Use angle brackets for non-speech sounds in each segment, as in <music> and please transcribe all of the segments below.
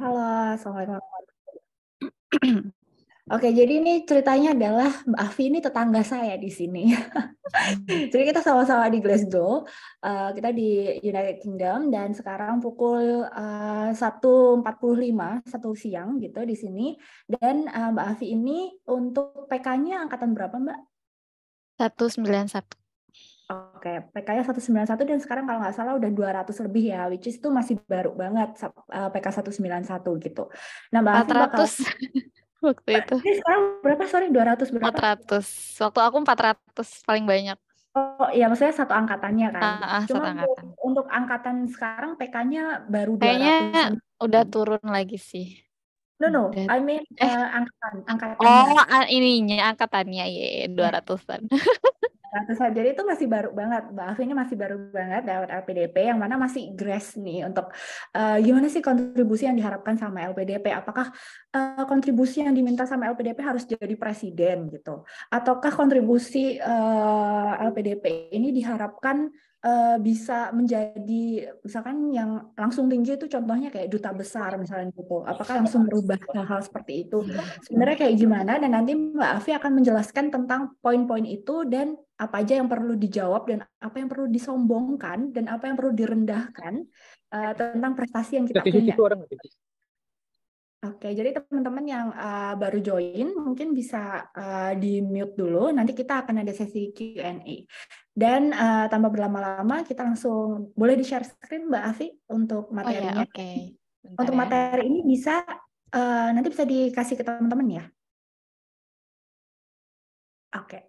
Halo, assalamualaikum. <clears throat> Oke, jadi ini ceritanya adalah Mbak Afi ini tetangga saya di sini. Hmm. <laughs> jadi kita sama-sama di Glasgow, uh, kita di United Kingdom dan sekarang pukul eh, uh, 1.45 satu siang gitu di sini. Dan uh, Mbak Afi ini untuk PK-nya angkatan berapa Mbak? 191. Oke, okay. PK-nya 191 dan sekarang kalau nggak salah udah 200 lebih ya, which is itu masih baru banget uh, PK 191 gitu. Nah, Mbak 400 bakal... <laughs> waktu itu. Ini sekarang berapa? Sorry, 200 berapa? 400. Waktu aku 400 paling banyak. Oh iya, maksudnya satu angkatannya kan. Ah, ah, Cuma satu angkatan. Untuk, untuk angkatan sekarang PK-nya baru Kayaknya 200. udah turun lagi sih. No no, Udah. I mean eh. uh, angkatan, angkatan. Oh, ininya angkatannya ya yeah, 200-an. 100 lab jadi itu masih baru banget Mbak Afi ini masih baru banget lewat LPDP yang mana masih grass nih untuk uh, gimana sih kontribusi yang diharapkan sama LPDP apakah uh, kontribusi yang diminta sama LPDP harus jadi presiden gitu ataukah kontribusi uh, eh, LPDP ini diharapkan uh, bisa menjadi misalkan yang langsung tinggi itu contohnya kayak duta besar misalnya gitu. Apakah langsung merubah hal-hal seperti itu? Sebenarnya kayak gimana? Dan nanti Mbak Afi akan menjelaskan tentang poin-poin itu dan apa aja yang perlu dijawab dan apa yang perlu disombongkan dan apa yang perlu direndahkan uh, tentang prestasi yang kita punya. Oke, jadi teman-teman yang uh, baru join mungkin bisa uh, eh, di mute dulu. Nanti kita akan ada sesi Q&A. Dan uh, tanpa berlama-lama, kita langsung boleh di share screen Mbak Afi untuk materinya. Oh, ya, Oke. Okay. untuk ya. materi ini bisa uh, nanti bisa dikasih ke teman-teman ya. Oke.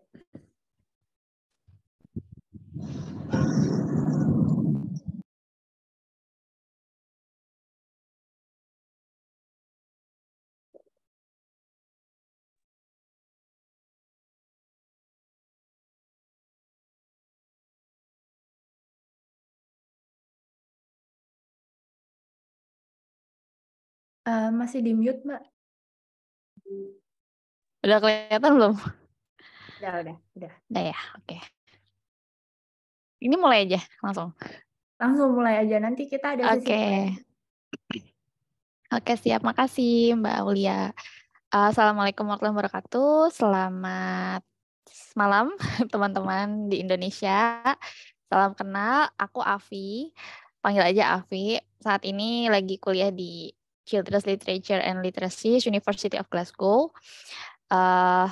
Okay. Uh, masih di-mute, Mbak. Udah kelihatan belum? Udah, udah, udah. Udah ya? Oke. Ini mulai aja langsung? Langsung mulai aja, nanti kita ada Oke. Okay. Oke, okay, siap. Makasih Mbak Aulia. Uh, Assalamualaikum warahmatullahi wabarakatuh. Selamat malam <laughs> teman-teman di Indonesia. Salam kenal, aku Avi. Panggil aja Avi. Saat ini lagi kuliah di Children's Literature and Literacy, University of Glasgow. Uh,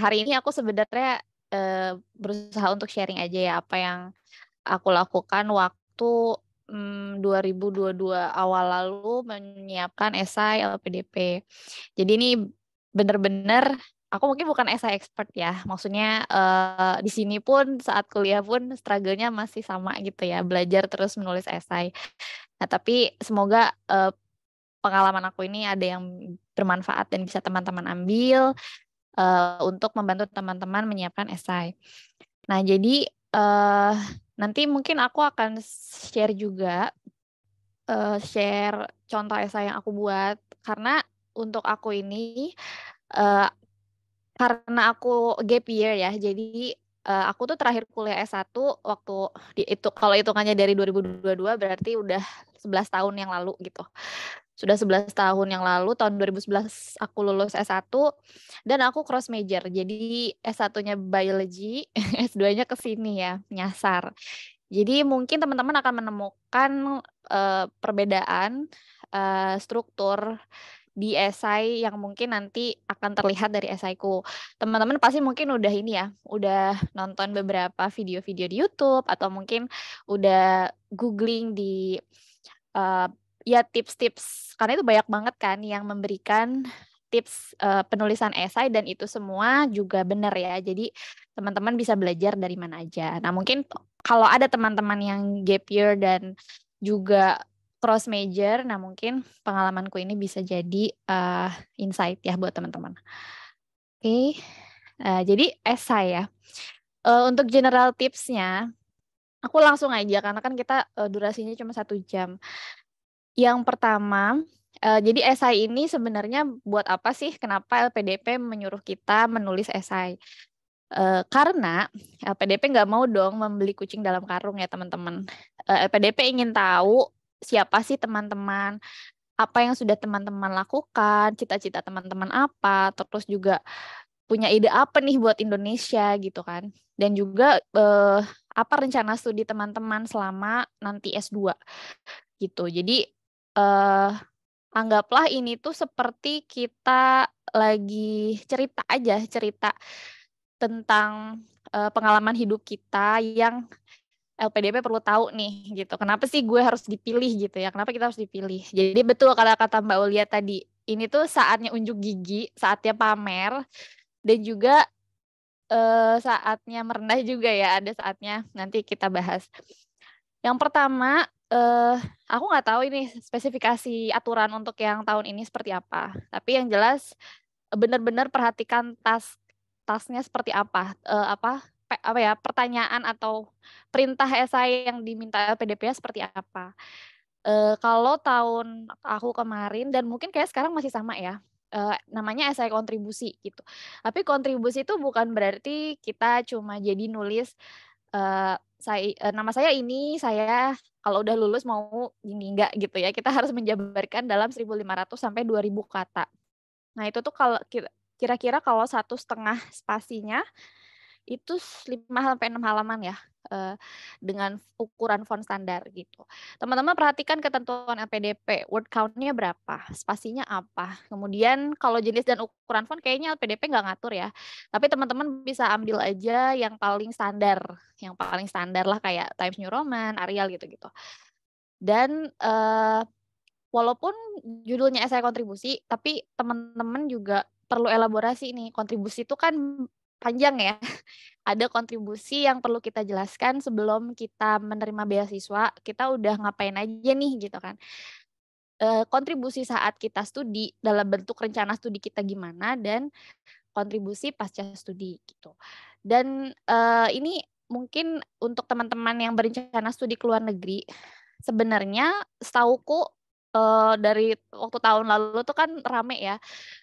hari ini aku sebenarnya uh, berusaha untuk sharing aja ya apa yang aku lakukan waktu um, hmm, 2022 awal lalu menyiapkan esai LPDP. Jadi ini benar-benar aku mungkin bukan esai expert ya. Maksudnya uh, di sini pun saat kuliah pun struggle-nya masih sama gitu ya, belajar terus menulis esai. Nah, tapi semoga uh, pengalaman aku ini ada yang bermanfaat dan bisa teman-teman ambil uh, untuk membantu teman-teman menyiapkan esai. Nah, jadi uh, nanti mungkin aku akan share juga uh, share contoh esai yang aku buat karena untuk aku ini uh, karena aku gap year ya. Jadi uh, aku tuh terakhir kuliah S1 waktu di itu kalau hitungannya dari 2022 berarti udah 11 tahun yang lalu gitu sudah 11 tahun yang lalu tahun 2011 aku lulus S1 dan aku cross major. Jadi S1-nya biology, S2-nya <laughs> ke sini ya, nyasar. Jadi mungkin teman-teman akan menemukan uh, perbedaan uh, struktur di esai yang mungkin nanti akan terlihat dari esaiku. Teman-teman pasti mungkin udah ini ya, udah nonton beberapa video-video di YouTube atau mungkin udah googling di uh, ya tips-tips karena itu banyak banget kan yang memberikan tips uh, penulisan esai dan itu semua juga benar ya. Jadi teman-teman bisa belajar dari mana aja. Nah, mungkin kalau ada teman-teman yang gap year dan juga cross major, nah mungkin pengalamanku ini bisa jadi uh, insight ya buat teman-teman. Oke. Okay. Uh, eh, jadi esai ya. Uh, untuk general tipsnya, aku langsung aja karena kan kita durasinya cuma satu jam. Yang pertama, uh, jadi esai ini sebenarnya buat apa sih? Kenapa LPDP menyuruh kita menulis esai? Uh, eh, karena LPDP nggak mau dong membeli kucing dalam karung ya teman-teman. Uh, eh, LPDP ingin tahu siapa sih teman-teman, apa yang sudah teman-teman lakukan, cita-cita teman-teman apa, terus juga punya ide apa nih buat Indonesia gitu kan. Dan juga uh, apa rencana studi teman-teman selama nanti S2 gitu. Jadi uh, anggaplah ini tuh seperti kita lagi cerita aja cerita tentang uh, pengalaman hidup kita yang LPDP perlu tahu nih gitu. Kenapa sih gue harus dipilih gitu ya? Kenapa kita harus dipilih? Jadi betul kata kata Mbak Ulia tadi, ini tuh saatnya unjuk gigi, saatnya pamer dan juga uh, saatnya merendah juga ya. Ada saatnya nanti kita bahas. Yang pertama, uh, aku nggak tahu ini spesifikasi aturan untuk yang tahun ini seperti apa. Tapi yang jelas benar-benar perhatikan tas tasnya seperti apa, uh, apa apa ya pertanyaan atau perintah esai yang diminta PDP seperti apa. Uh, kalau tahun aku kemarin dan mungkin kayak sekarang masih sama ya. Uh, namanya esai kontribusi gitu. Tapi kontribusi itu bukan berarti kita cuma jadi nulis uh, saya eh, nama saya ini saya kalau udah lulus mau gini enggak gitu ya kita harus menjabarkan dalam 1.500 sampai 2.000 kata nah itu tuh kalau kira-kira kalau satu setengah spasinya itu 5 sampai enam halaman ya Eh, dengan ukuran font standar gitu. Teman-teman perhatikan ketentuan LPDP, word count-nya berapa, spasinya apa. Kemudian kalau jenis dan ukuran font kayaknya LPDP nggak ngatur ya. Tapi teman-teman bisa ambil aja yang paling standar, yang paling standar lah kayak Times New Roman, Arial gitu-gitu. Dan uh, walaupun judulnya esai kontribusi, tapi teman-teman juga perlu elaborasi nih. Kontribusi itu kan panjang ya. <laughs> Ada kontribusi yang perlu kita jelaskan sebelum kita menerima beasiswa, kita udah ngapain aja nih gitu kan. Eh, kontribusi saat kita studi dalam bentuk rencana studi kita gimana dan kontribusi pasca studi gitu. Dan eh, ini mungkin untuk teman-teman yang berencana studi ke luar negeri, sebenarnya setauku uh, dari waktu tahun lalu tuh kan rame ya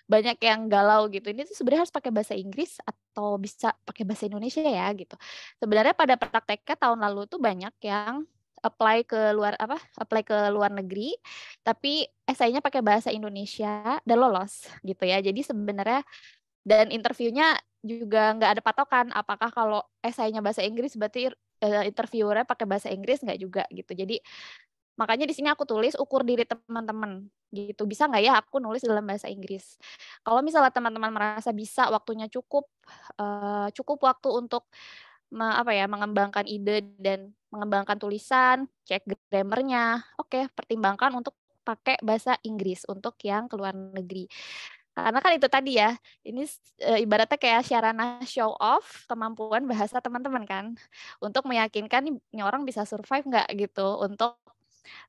banyak yang galau gitu ini tuh sebenarnya harus pakai bahasa Inggris atau bisa pakai bahasa Indonesia ya gitu sebenarnya pada prakteknya tahun lalu tuh banyak yang apply ke luar apa apply ke luar negeri tapi esainya pakai bahasa Indonesia dan lolos gitu ya jadi sebenarnya dan interviewnya juga nggak ada patokan apakah kalau esainya bahasa Inggris berarti eh, interviewernya pakai bahasa Inggris nggak juga gitu jadi Makanya di sini aku tulis ukur diri teman-teman gitu. Bisa nggak ya aku nulis dalam bahasa Inggris? Kalau misalnya teman-teman merasa bisa, waktunya cukup, uh, cukup waktu untuk apa ya mengembangkan ide dan mengembangkan tulisan, cek grammarnya. Oke, okay, pertimbangkan untuk pakai bahasa Inggris untuk yang keluar negeri. Karena kan itu tadi ya, ini eh, ibaratnya kayak sarana show off kemampuan bahasa teman-teman kan, untuk meyakinkan ini orang bisa survive nggak gitu, untuk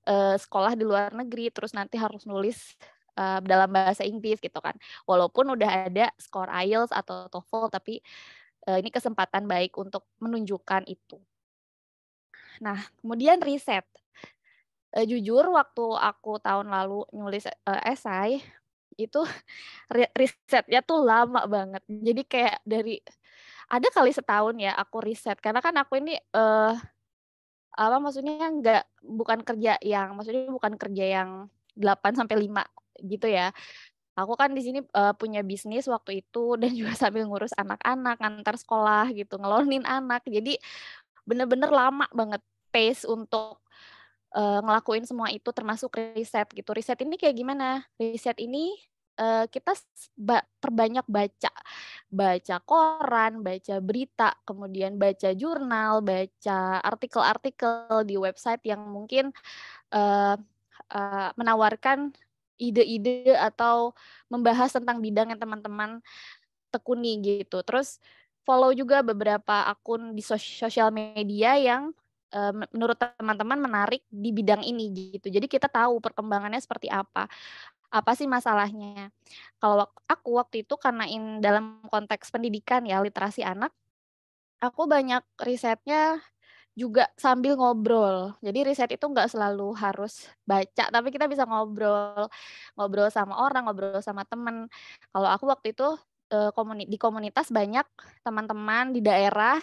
uh, sekolah di luar negeri terus nanti harus nulis uh, dalam bahasa Inggris gitu kan walaupun udah ada skor IELTS atau TOEFL tapi uh, ini kesempatan baik untuk menunjukkan itu nah kemudian riset uh, jujur waktu aku tahun lalu nulis uh, esai itu risetnya tuh lama banget jadi kayak dari ada kali setahun ya aku riset karena kan aku ini uh, apa maksudnya nggak bukan kerja yang maksudnya bukan kerja yang 8 sampai 5 gitu ya. Aku kan di sini uh, punya bisnis waktu itu <laughs> dan juga sambil ngurus anak-anak, ngantar sekolah gitu, ngelonin anak. Jadi bener-bener lama banget pace untuk uh, ngelakuin semua itu termasuk riset gitu. Riset ini kayak gimana? Riset ini Eh, kita ba perbanyak baca baca koran baca berita kemudian baca jurnal baca artikel-artikel di website yang mungkin eh, eh, menawarkan ide-ide atau membahas tentang bidang yang teman-teman tekuni gitu terus follow juga beberapa akun di sosial media yang menurut teman-teman menarik di bidang ini gitu. Jadi kita tahu perkembangannya seperti apa apa sih masalahnya. Kalau aku waktu itu karena in, dalam konteks pendidikan ya literasi anak, aku banyak risetnya juga sambil ngobrol. Jadi riset itu nggak selalu harus baca, tapi kita bisa ngobrol, ngobrol sama orang, ngobrol sama teman. Kalau aku waktu itu eh, di komunitas banyak teman-teman di daerah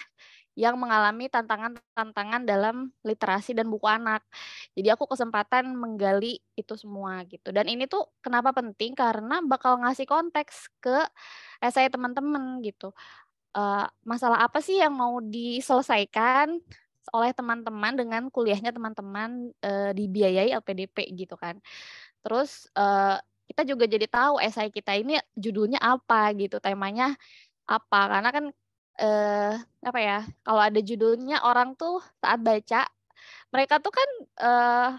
yang mengalami tantangan-tantangan dalam literasi dan buku anak. Jadi aku kesempatan menggali itu semua gitu. Dan ini tuh kenapa penting karena bakal ngasih konteks ke saya teman-teman gitu. Uh, masalah apa sih yang mau diselesaikan oleh teman-teman dengan kuliahnya teman-teman uh, dibiayai LPDP gitu kan. Terus uh, kita juga jadi tahu esai kita ini judulnya apa gitu, temanya apa karena kan eh apa ya? Kalau ada judulnya orang tuh saat baca mereka tuh kan eh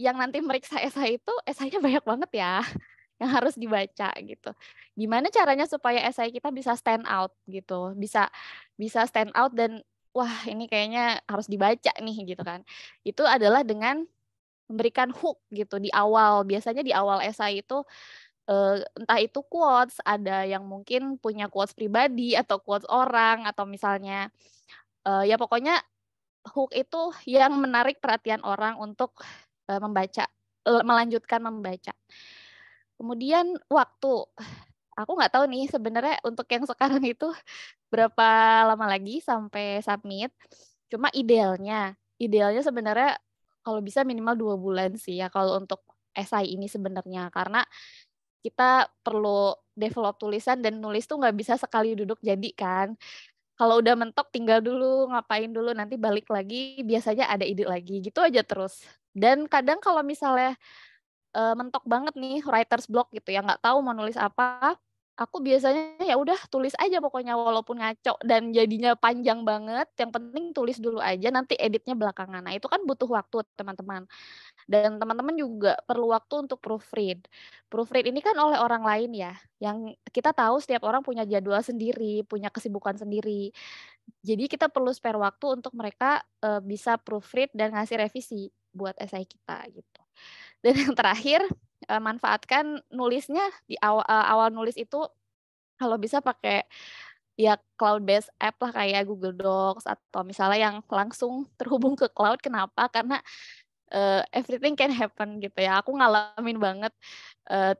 yang nanti meriksa esai itu esainya banyak banget ya <laughs> yang harus dibaca gitu. Gimana caranya supaya esai kita bisa stand out gitu, bisa bisa stand out dan wah ini kayaknya harus dibaca nih gitu kan. Itu adalah dengan memberikan hook gitu di awal. Biasanya di awal esai itu uh, entah itu quotes, ada yang mungkin punya quotes pribadi atau quotes orang atau misalnya uh, ya pokoknya hook itu yang menarik perhatian orang untuk uh, membaca, e, melanjutkan membaca. Kemudian waktu, aku nggak tahu nih sebenarnya untuk yang sekarang <laughs> itu berapa lama lagi sampai submit. Cuma idealnya, idealnya sebenarnya kalau bisa minimal dua bulan sih ya kalau untuk esai ini sebenarnya karena kita perlu develop tulisan dan nulis tuh nggak bisa sekali duduk jadi kan kalau udah mentok tinggal dulu ngapain dulu nanti balik lagi biasanya ada ide lagi gitu aja terus dan kadang kalau misalnya e, mentok banget nih writer's block gitu ya nggak tahu mau nulis apa aku biasanya ya udah tulis aja pokoknya walaupun ngaco dan jadinya panjang banget yang penting tulis dulu aja nanti editnya belakangan nah itu kan butuh waktu teman-teman dan teman-teman juga perlu waktu untuk proofread. Proofread ini kan oleh orang lain ya, yang kita tahu setiap orang punya jadwal sendiri, punya kesibukan sendiri. Jadi kita perlu spare waktu untuk mereka e, bisa proofread dan ngasih revisi buat esai kita gitu. Dan yang terakhir, e, manfaatkan nulisnya di awal, e, eh, awal nulis itu kalau bisa pakai ya cloud based app lah kayak Google Docs atau misalnya yang langsung terhubung ke cloud kenapa karena uh, everything can happen gitu ya. Aku ngalamin banget uh,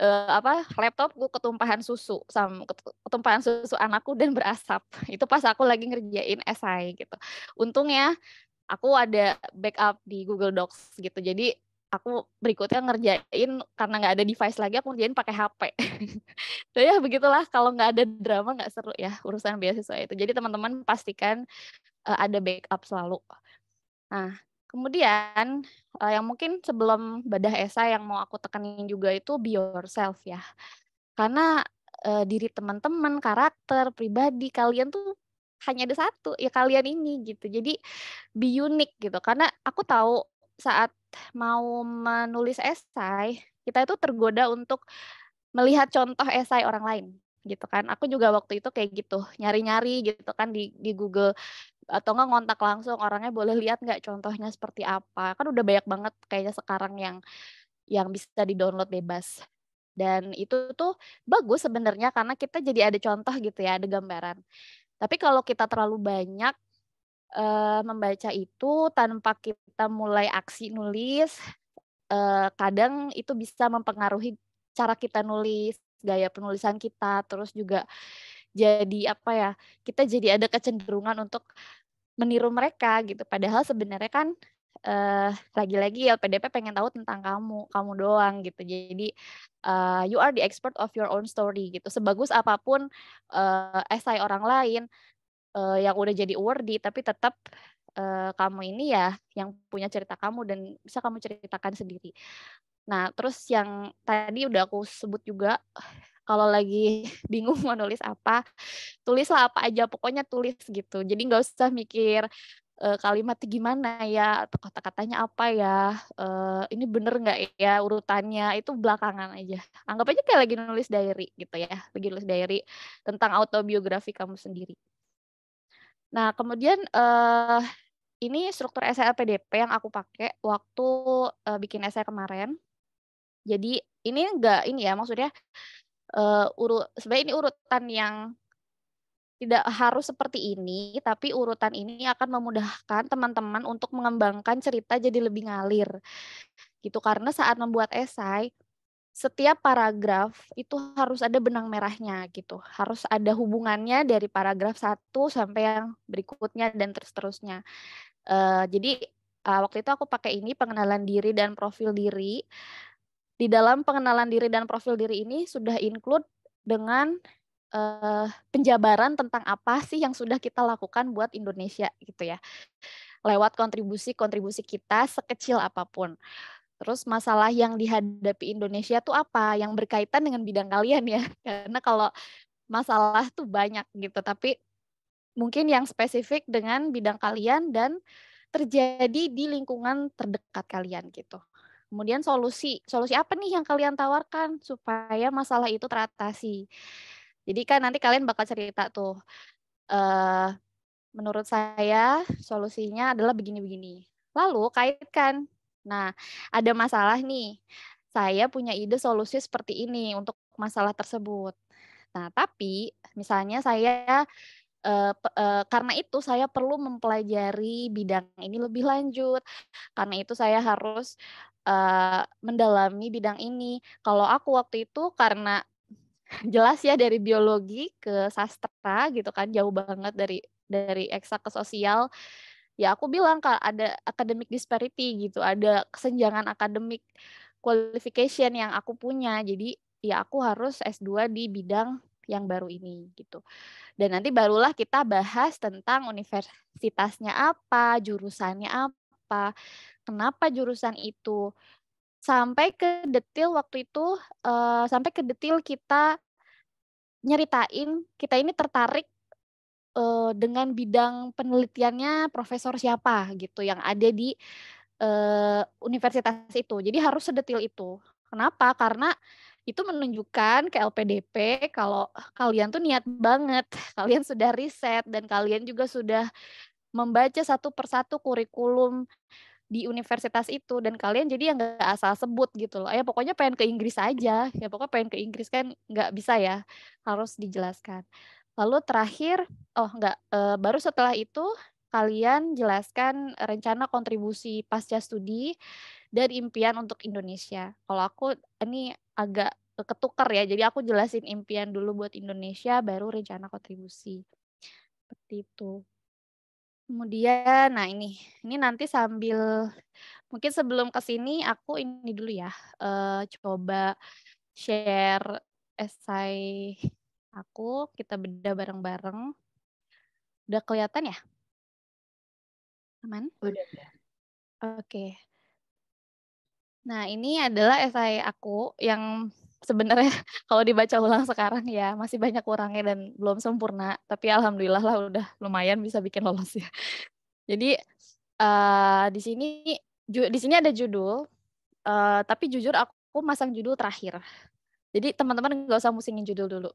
uh, apa gue ketumpahan susu sama ketumpahan susu anakku dan berasap. <laughs> Itu pas aku lagi ngerjain esai gitu. Untungnya aku ada backup di Google Docs gitu. Jadi aku berikutnya ngerjain karena nggak ada device lagi aku ngerjain pakai HP. so, <laughs> ya begitulah kalau nggak ada drama nggak seru ya urusan beasiswa itu. Jadi teman-teman pastikan uh, ada backup selalu. Nah, Kemudian uh, yang mungkin sebelum bedah esai yang mau aku tekanin juga itu be yourself ya. Karena uh, diri teman-teman, karakter, pribadi kalian tuh hanya ada satu ya kalian ini gitu. Jadi be unique gitu. Karena aku tahu saat mau menulis esai, kita itu tergoda untuk melihat contoh esai orang lain gitu kan. Aku juga waktu itu kayak gitu, nyari-nyari gitu kan di di Google atau nggak ngontak langsung orangnya boleh lihat nggak contohnya seperti apa kan udah banyak banget kayaknya sekarang yang yang bisa di download bebas dan itu tuh bagus sebenarnya karena kita jadi ada contoh gitu ya ada gambaran tapi kalau kita terlalu banyak e, membaca itu tanpa kita mulai aksi nulis e, kadang itu bisa mempengaruhi cara kita nulis gaya penulisan kita terus juga jadi apa ya kita jadi ada kecenderungan untuk meniru mereka gitu. Padahal sebenarnya kan uh, lagi-lagi LPDP ya pengen tahu tentang kamu, kamu doang gitu. Jadi uh, you are the expert of your own story gitu. Sebagus apapun uh, esai orang lain uh, yang udah jadi awardee, tapi tetap uh, kamu ini ya yang punya cerita kamu dan bisa kamu ceritakan sendiri. Nah, terus yang tadi udah aku sebut juga kalau lagi <laughs> bingung mau nulis apa tulislah apa aja pokoknya tulis gitu jadi nggak usah mikir uh, eh, kalimatnya gimana ya atau kata-katanya apa ya uh, ini bener nggak ya urutannya itu belakangan aja anggap aja kayak lagi nulis diary gitu ya lagi nulis diary tentang autobiografi kamu sendiri nah kemudian uh, ini struktur esai LPDP yang aku pakai waktu uh, bikin esai kemarin. Jadi ini enggak ini ya maksudnya uh, eh, urut sebenarnya ini urutan yang tidak harus seperti ini, tapi urutan ini akan memudahkan teman-teman untuk mengembangkan cerita jadi lebih ngalir. Gitu karena saat membuat esai, setiap paragraf itu harus ada benang merahnya gitu. Harus ada hubungannya dari paragraf satu sampai yang berikutnya dan terus-terusnya. Uh, jadi uh, waktu itu aku pakai ini pengenalan diri dan profil diri. Di dalam pengenalan diri dan profil diri ini sudah include dengan uh, penjabaran tentang apa sih yang sudah kita lakukan buat Indonesia gitu ya. Lewat kontribusi-kontribusi kita sekecil apapun. Terus masalah yang dihadapi Indonesia tuh apa yang berkaitan dengan bidang kalian ya. <laughs> Karena kalau masalah tuh banyak gitu, tapi mungkin yang spesifik dengan bidang kalian dan terjadi di lingkungan terdekat kalian gitu. Kemudian solusi, solusi apa nih yang kalian tawarkan supaya masalah itu teratasi? Jadi kan nanti kalian bakal cerita tuh, uh, menurut saya solusinya adalah begini-begini. Lalu kaitkan, nah ada masalah nih, saya punya ide solusi seperti ini untuk masalah tersebut. Nah tapi misalnya saya Uh, uh, karena itu saya perlu mempelajari bidang ini lebih lanjut. Karena itu saya harus uh, mendalami bidang ini. Kalau aku waktu itu karena jelas ya dari biologi ke sastra gitu kan jauh banget dari dari eksak ke sosial ya aku bilang kalau ada academic disparity gitu ada kesenjangan akademik qualification yang aku punya jadi ya aku harus S2 di bidang yang baru ini gitu. Dan nanti barulah kita bahas tentang universitasnya apa, jurusannya apa, kenapa jurusan itu sampai ke detil waktu itu uh, sampai ke detil kita nyeritain kita ini tertarik uh, dengan bidang penelitiannya profesor siapa gitu yang ada di uh, universitas itu jadi harus sedetil itu kenapa karena itu menunjukkan ke LPDP kalau kalian tuh niat banget, <laughs> kalian sudah riset dan kalian juga sudah membaca satu persatu kurikulum di universitas itu dan kalian jadi yang nggak asal sebut gitu loh. Ya pokoknya pengen ke Inggris aja. Ya pokoknya pengen ke Inggris kan nggak bisa ya, harus dijelaskan. Lalu terakhir, oh nggak, e, baru setelah itu kalian jelaskan rencana kontribusi pasca studi dan impian untuk Indonesia. Kalau aku ini agak ketukar ya, jadi aku jelasin impian dulu buat Indonesia, baru rencana kontribusi. Seperti itu. Kemudian, nah ini, ini nanti sambil mungkin sebelum ke sini aku ini dulu ya, uh, coba share esai aku, kita beda bareng-bareng. Udah kelihatan ya? Aman? Udah. Oke. Okay. Nah, ini adalah esai aku yang sebenarnya <laughs> kalau dibaca ulang sekarang ya masih banyak kurangnya dan belum sempurna tapi alhamdulillah lah udah lumayan bisa bikin lolos ya <laughs> jadi uh, di sini di sini ada judul uh, tapi jujur aku masang judul terakhir jadi teman-teman nggak usah musingin judul dulu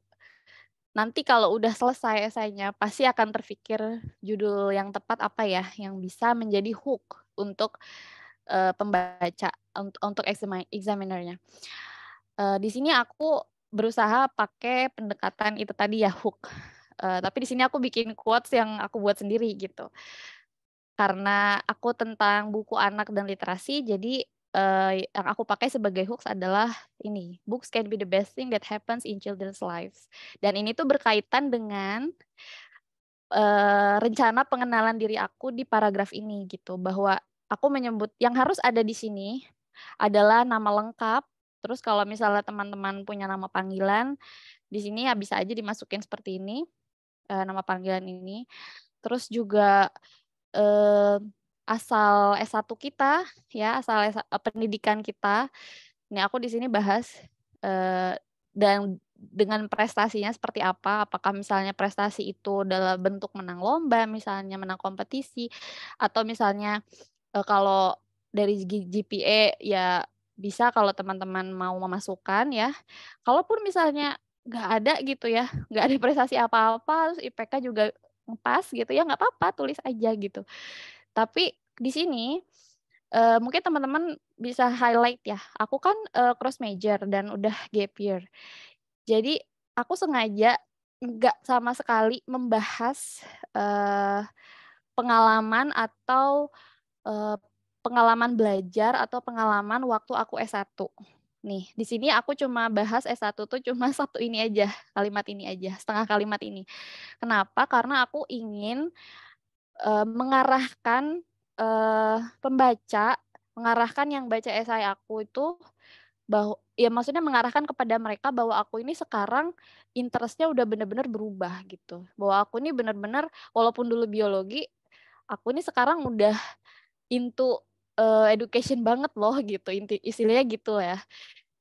nanti kalau udah selesai esainya pasti akan terpikir judul yang tepat apa ya yang bisa menjadi hook untuk uh, pembaca untuk, untuk examinernya Uh, di sini aku berusaha pakai pendekatan itu tadi ya hook. Uh, eh, tapi di sini aku bikin quotes yang aku buat sendiri gitu. Karena aku tentang buku anak dan literasi, jadi uh, yang aku pakai sebagai hooks adalah ini, books can be the best thing that happens in children's lives. Dan ini tuh berkaitan dengan uh, rencana pengenalan diri aku di paragraf ini gitu, bahwa aku menyebut yang harus ada di sini adalah nama lengkap, Terus kalau misalnya teman-teman punya nama panggilan, di sini ya bisa aja dimasukin seperti ini, eh, nama panggilan ini. Terus juga eh, asal S1 kita, ya asal S1, eh, pendidikan kita. Ini aku di sini bahas dan dengan prestasinya seperti apa apakah misalnya prestasi itu dalam bentuk menang lomba misalnya menang kompetisi atau misalnya kalau dari GPA ya bisa kalau teman-teman mau memasukkan ya. Kalaupun misalnya nggak ada gitu ya, nggak ada prestasi apa-apa, terus IPK juga pas gitu ya nggak apa-apa tulis aja gitu. Tapi di sini uh, mungkin teman-teman bisa highlight ya. Aku kan uh, cross major dan udah gap year. Jadi aku sengaja nggak sama sekali membahas uh, pengalaman atau uh, pengalaman belajar atau pengalaman waktu aku S1. Nih, di sini aku cuma bahas S1 tuh cuma <laughs> satu ini aja, kalimat ini aja, setengah kalimat ini. Kenapa? Karena aku ingin uh, mengarahkan uh, pembaca, mengarahkan yang baca esai aku itu bahwa ya maksudnya mengarahkan kepada mereka bahwa aku ini sekarang interestnya udah bener-bener berubah gitu. Bahwa aku ini bener-bener walaupun dulu biologi, aku ini sekarang udah into uh, education banget loh gitu inti istilahnya gitu ya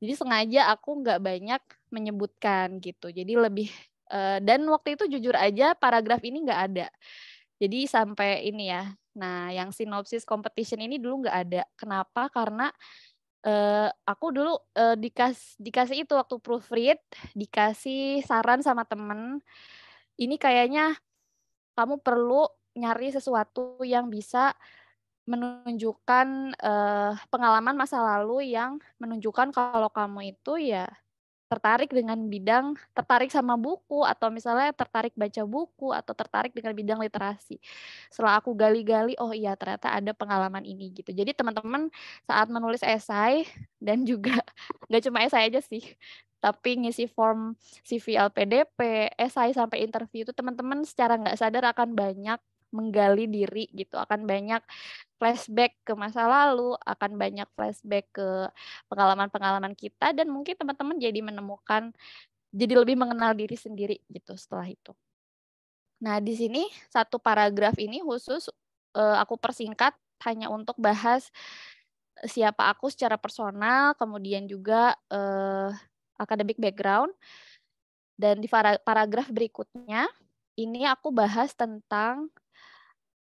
jadi sengaja aku nggak banyak menyebutkan gitu jadi lebih uh, dan waktu itu jujur aja paragraf ini nggak ada jadi sampai ini ya nah yang sinopsis competition ini dulu nggak ada kenapa karena uh, aku dulu uh, dikas dikasih itu waktu proofread dikasih saran sama temen ini kayaknya kamu perlu nyari sesuatu yang bisa menunjukkan uh, pengalaman masa lalu yang menunjukkan kalau kamu itu ya tertarik dengan bidang tertarik sama buku atau misalnya tertarik baca buku atau tertarik dengan bidang literasi. Setelah aku gali-gali, oh iya ternyata ada pengalaman ini gitu. Jadi teman-teman saat menulis esai <laughs> dan juga <laughs> nggak cuma esai aja sih, tapi ngisi form CV LPDP, esai sampai interview itu teman-teman secara nggak sadar akan banyak menggali diri gitu akan banyak flashback ke masa lalu, akan banyak flashback ke pengalaman-pengalaman kita dan mungkin teman-teman jadi menemukan jadi lebih mengenal diri sendiri gitu setelah itu. Nah, di sini satu paragraf ini khusus uh, aku persingkat hanya untuk bahas siapa aku secara personal, kemudian juga uh, eh, academic background. Dan di paragraf berikutnya ini aku bahas tentang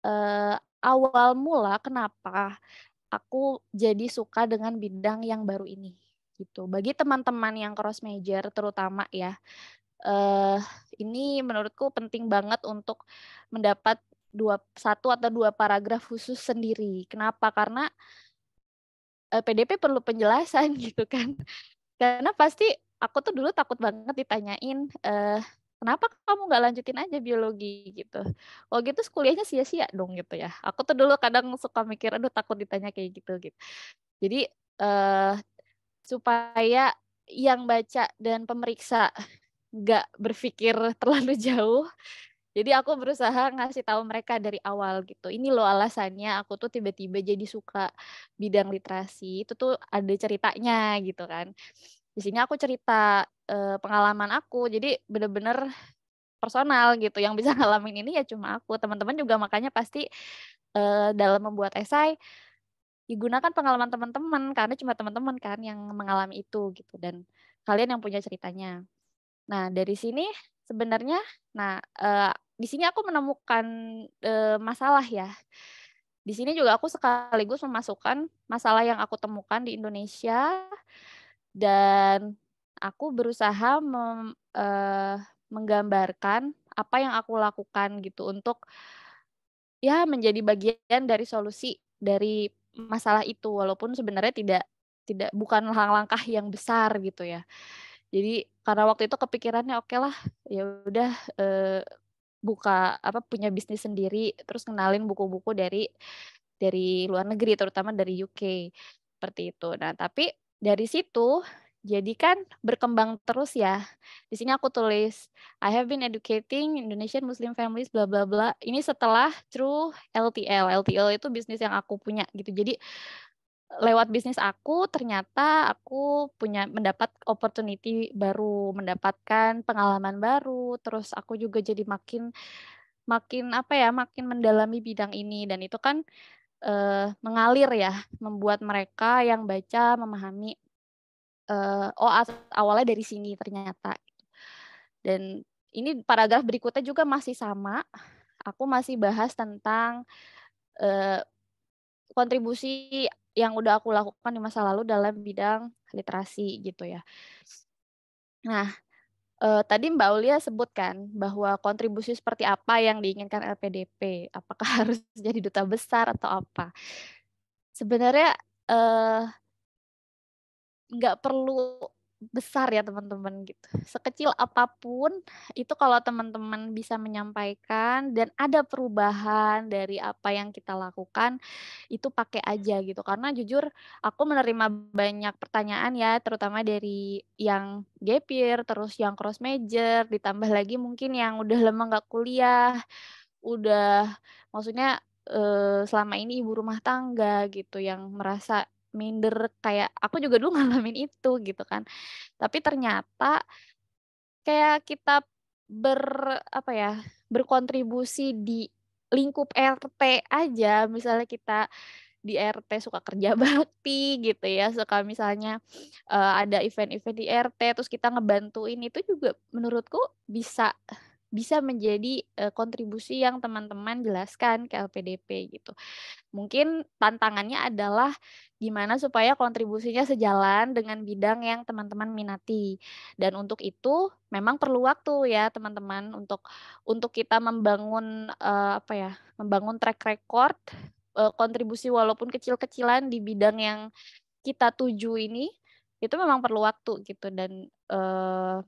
uh, awal mula kenapa aku jadi suka dengan bidang yang baru ini gitu. Bagi teman-teman yang cross major terutama ya, eh, ini menurutku penting banget untuk mendapat dua satu atau dua paragraf khusus sendiri. Kenapa? Karena uh, eh, PDP perlu penjelasan <laughs> gitu kan. Karena pasti aku tuh dulu takut banget ditanyain eh, kenapa kamu nggak lanjutin aja biologi gitu kalau gitu kuliahnya sia-sia dong gitu ya aku tuh dulu kadang suka mikir aduh takut ditanya kayak gitu gitu jadi eh, supaya yang baca dan pemeriksa nggak berpikir <laughs> terlalu jauh jadi aku berusaha ngasih tahu mereka dari awal gitu. Ini loh alasannya aku tuh tiba-tiba jadi suka bidang literasi. Itu tuh ada ceritanya gitu kan di sini aku cerita uh, pengalaman aku jadi bener-bener personal gitu yang bisa <laughs> ngalamin ini ya cuma aku teman-teman juga makanya pasti uh, dalam membuat esai digunakan pengalaman teman-teman karena cuma teman-teman kan yang mengalami itu gitu dan kalian yang punya ceritanya nah dari sini sebenarnya nah uh, di sini aku menemukan uh, masalah ya di sini juga aku sekaligus memasukkan masalah yang aku temukan di Indonesia dan aku berusaha mem, uh, menggambarkan apa yang aku lakukan gitu untuk ya menjadi bagian dari solusi dari masalah itu walaupun sebenarnya tidak tidak bukan langkah langkah yang besar gitu ya jadi karena waktu itu kepikirannya oke okay lah ya udah eh, buka apa punya bisnis sendiri terus kenalin buku-buku dari dari luar negeri terutama dari UK seperti itu nah tapi dari situ, jadi kan berkembang terus ya. Di sini aku tulis, I have been educating Indonesian Muslim families, bla bla bla. Ini setelah through LTL. LTL itu bisnis yang aku punya gitu. Jadi lewat bisnis aku ternyata aku punya mendapat opportunity baru, mendapatkan pengalaman baru, terus aku juga jadi makin makin apa ya, makin mendalami bidang ini dan itu kan uh, mengalir ya, membuat mereka yang baca memahami uh, oh awalnya dari sini ternyata. Dan ini paragraf berikutnya juga masih sama. Aku masih bahas tentang uh, kontribusi yang udah aku lakukan di masa lalu dalam bidang literasi gitu ya. Nah, Uh, tadi Mbak Aulia sebutkan bahwa kontribusi seperti apa yang diinginkan LPDP, apakah <laughs> harus jadi duta besar atau apa? Sebenarnya uh, nggak perlu besar ya teman-teman gitu. Sekecil apapun itu kalau teman-teman bisa menyampaikan dan ada perubahan dari apa yang kita lakukan itu pakai aja gitu. Karena jujur aku menerima banyak pertanyaan ya terutama dari yang gapir terus yang cross major ditambah lagi mungkin yang udah lama nggak kuliah udah maksudnya selama ini ibu rumah tangga gitu yang merasa minder kayak aku juga dulu <laughs> ngalamin itu gitu kan tapi ternyata kayak kita ber apa ya berkontribusi di lingkup RT aja misalnya kita di RT suka kerja <laughs> bakti gitu ya suka misalnya uh, ada event-event di RT terus kita ngebantuin itu juga menurutku bisa bisa menjadi uh, kontribusi yang teman-teman jelaskan ke LPDP gitu. Mungkin tantangannya adalah gimana supaya kontribusinya sejalan dengan bidang yang teman-teman minati. Dan untuk itu memang perlu waktu ya teman-teman untuk untuk kita membangun uh, apa ya, membangun track record uh, kontribusi walaupun kecil-kecilan di bidang yang kita tuju ini itu memang perlu waktu gitu dan uh,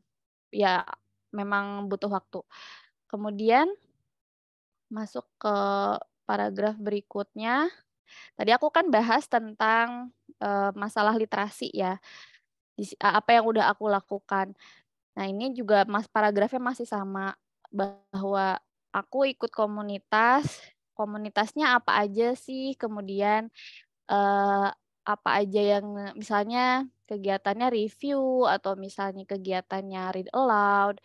ya memang butuh waktu. Kemudian masuk ke paragraf berikutnya. Tadi aku kan bahas tentang uh, masalah literasi ya. Apa yang udah aku lakukan. Nah, ini juga mas paragrafnya masih sama bahwa aku ikut komunitas, komunitasnya apa aja sih? Kemudian eh, apa aja yang misalnya kegiatannya review atau misalnya kegiatannya read aloud.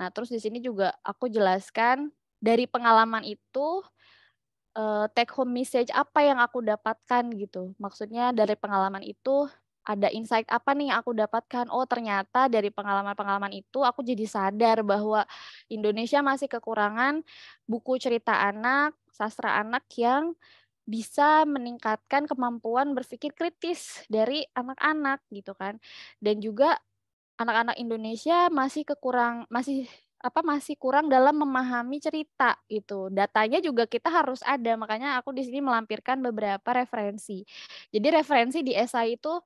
Nah, terus di sini juga aku jelaskan dari pengalaman itu eh, take home message apa yang aku dapatkan gitu. Maksudnya dari pengalaman itu ada insight apa nih yang aku dapatkan? Oh, ternyata dari pengalaman-pengalaman itu aku jadi sadar bahwa Indonesia masih kekurangan buku cerita anak, sastra anak yang bisa meningkatkan kemampuan berpikir kritis dari anak-anak gitu kan dan juga anak-anak Indonesia masih kekurang masih apa masih kurang dalam memahami cerita itu Datanya juga kita harus ada, makanya aku di sini melampirkan beberapa referensi. Jadi referensi di esai itu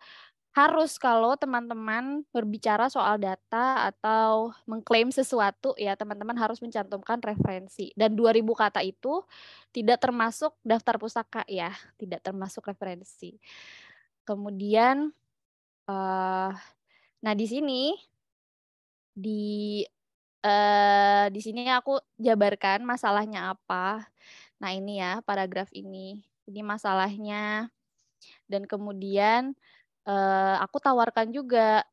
harus kalau teman-teman berbicara soal data atau mengklaim sesuatu ya teman-teman harus mencantumkan referensi dan 2000 kata itu tidak termasuk daftar pustaka ya tidak termasuk referensi kemudian uh, nah di sini di uh, di sini aku jabarkan masalahnya apa nah ini ya paragraf ini ini masalahnya dan kemudian Eh, aku tawarkan juga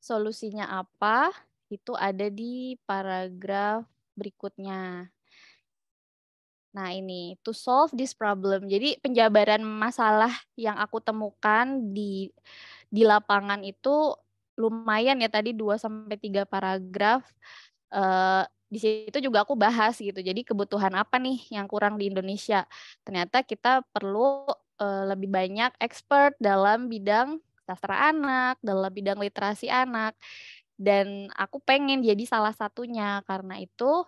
solusinya apa itu ada di paragraf berikutnya. Nah, ini to solve this problem. Jadi penjabaran masalah yang aku temukan di di lapangan itu lumayan ya tadi 2 sampai 3 paragraf. Eh, di situ juga aku bahas gitu. Jadi kebutuhan apa nih yang kurang di Indonesia? Ternyata kita perlu eh, lebih banyak expert dalam bidang sastra anak, dalam bidang literasi anak. Dan aku pengen jadi salah satunya karena itu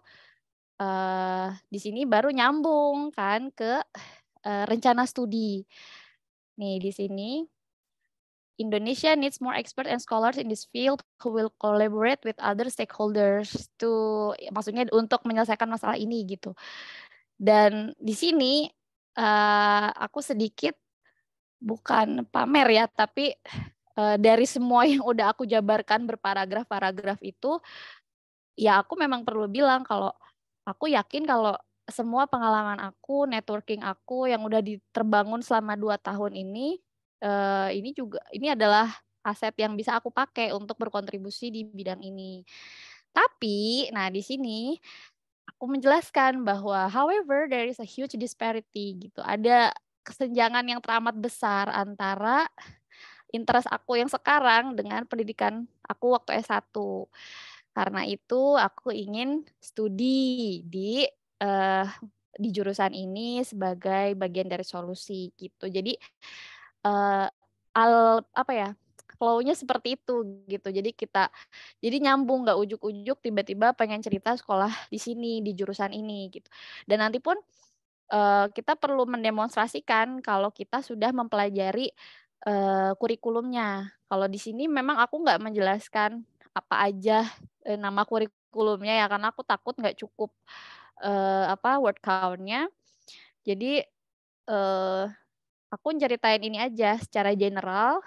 uh, di sini baru nyambung kan ke uh, rencana studi. Nih di sini Indonesia needs more expert and scholars in this field who will collaborate with other stakeholders to maksudnya untuk menyelesaikan masalah ini gitu. Dan di sini uh, aku sedikit bukan pamer ya, tapi uh, dari semua <laughs> yang udah aku jabarkan berparagraf-paragraf itu, ya aku memang perlu bilang kalau aku yakin kalau semua pengalaman aku, networking aku yang udah diterbangun selama dua tahun ini, uh, ini juga ini adalah aset yang bisa aku pakai untuk berkontribusi di bidang ini. Tapi, nah di sini aku menjelaskan bahwa however there is a huge disparity gitu. Ada kesenjangan yang teramat besar antara interest aku yang sekarang dengan pendidikan aku waktu S1. Karena itu aku ingin studi di uh, di jurusan ini sebagai bagian dari solusi gitu. Jadi uh, al apa ya? flow-nya seperti itu gitu. Jadi kita jadi nyambung nggak ujuk-ujuk tiba-tiba pengen cerita sekolah di sini di jurusan ini gitu. Dan nanti pun Eh, kita perlu mendemonstrasikan kalau kita sudah mempelajari eh, kurikulumnya. Kalau di sini memang aku nggak menjelaskan apa aja eh, nama kurikulumnya ya karena aku takut nggak cukup apa word count-nya. Jadi uh, aku ceritain ini aja secara general.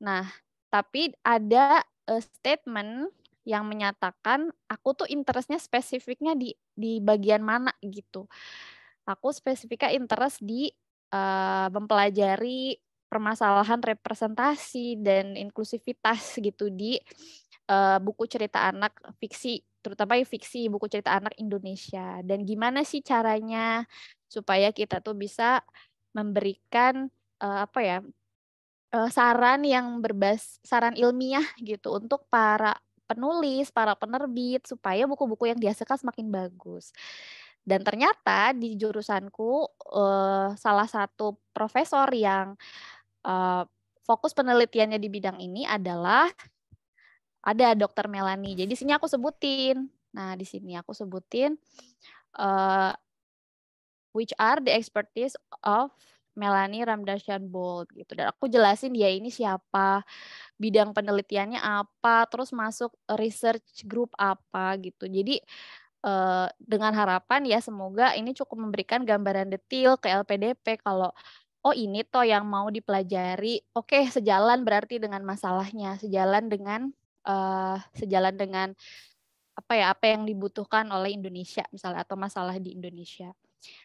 Nah, tapi ada statement yang menyatakan aku tuh interestnya spesifiknya di di bagian mana gitu aku spesifiknya interest di uh, mempelajari permasalahan representasi dan inklusivitas gitu di uh, buku cerita anak fiksi terutama fiksi buku cerita anak Indonesia dan gimana sih caranya supaya kita tuh bisa memberikan uh, apa ya uh, saran yang berbas saran ilmiah gitu untuk para penulis, para penerbit supaya buku-buku yang dihasilkan semakin bagus. Dan ternyata di jurusanku uh, salah satu profesor yang uh, fokus penelitiannya di bidang ini adalah ada dokter Melani. Jadi sini aku sebutin. Nah, di sini aku sebutin uh, which are the expertise of Melanie Ramdashan Bold gitu. Dan aku jelasin dia ini siapa, bidang penelitiannya apa, terus masuk research group apa gitu. Jadi Eh, dengan harapan ya semoga ini cukup memberikan gambaran detail ke LPDP kalau oh ini toh yang mau dipelajari. Oke, okay, sejalan berarti dengan masalahnya, sejalan dengan uh, sejalan dengan apa ya apa yang dibutuhkan oleh Indonesia misalnya atau masalah di Indonesia.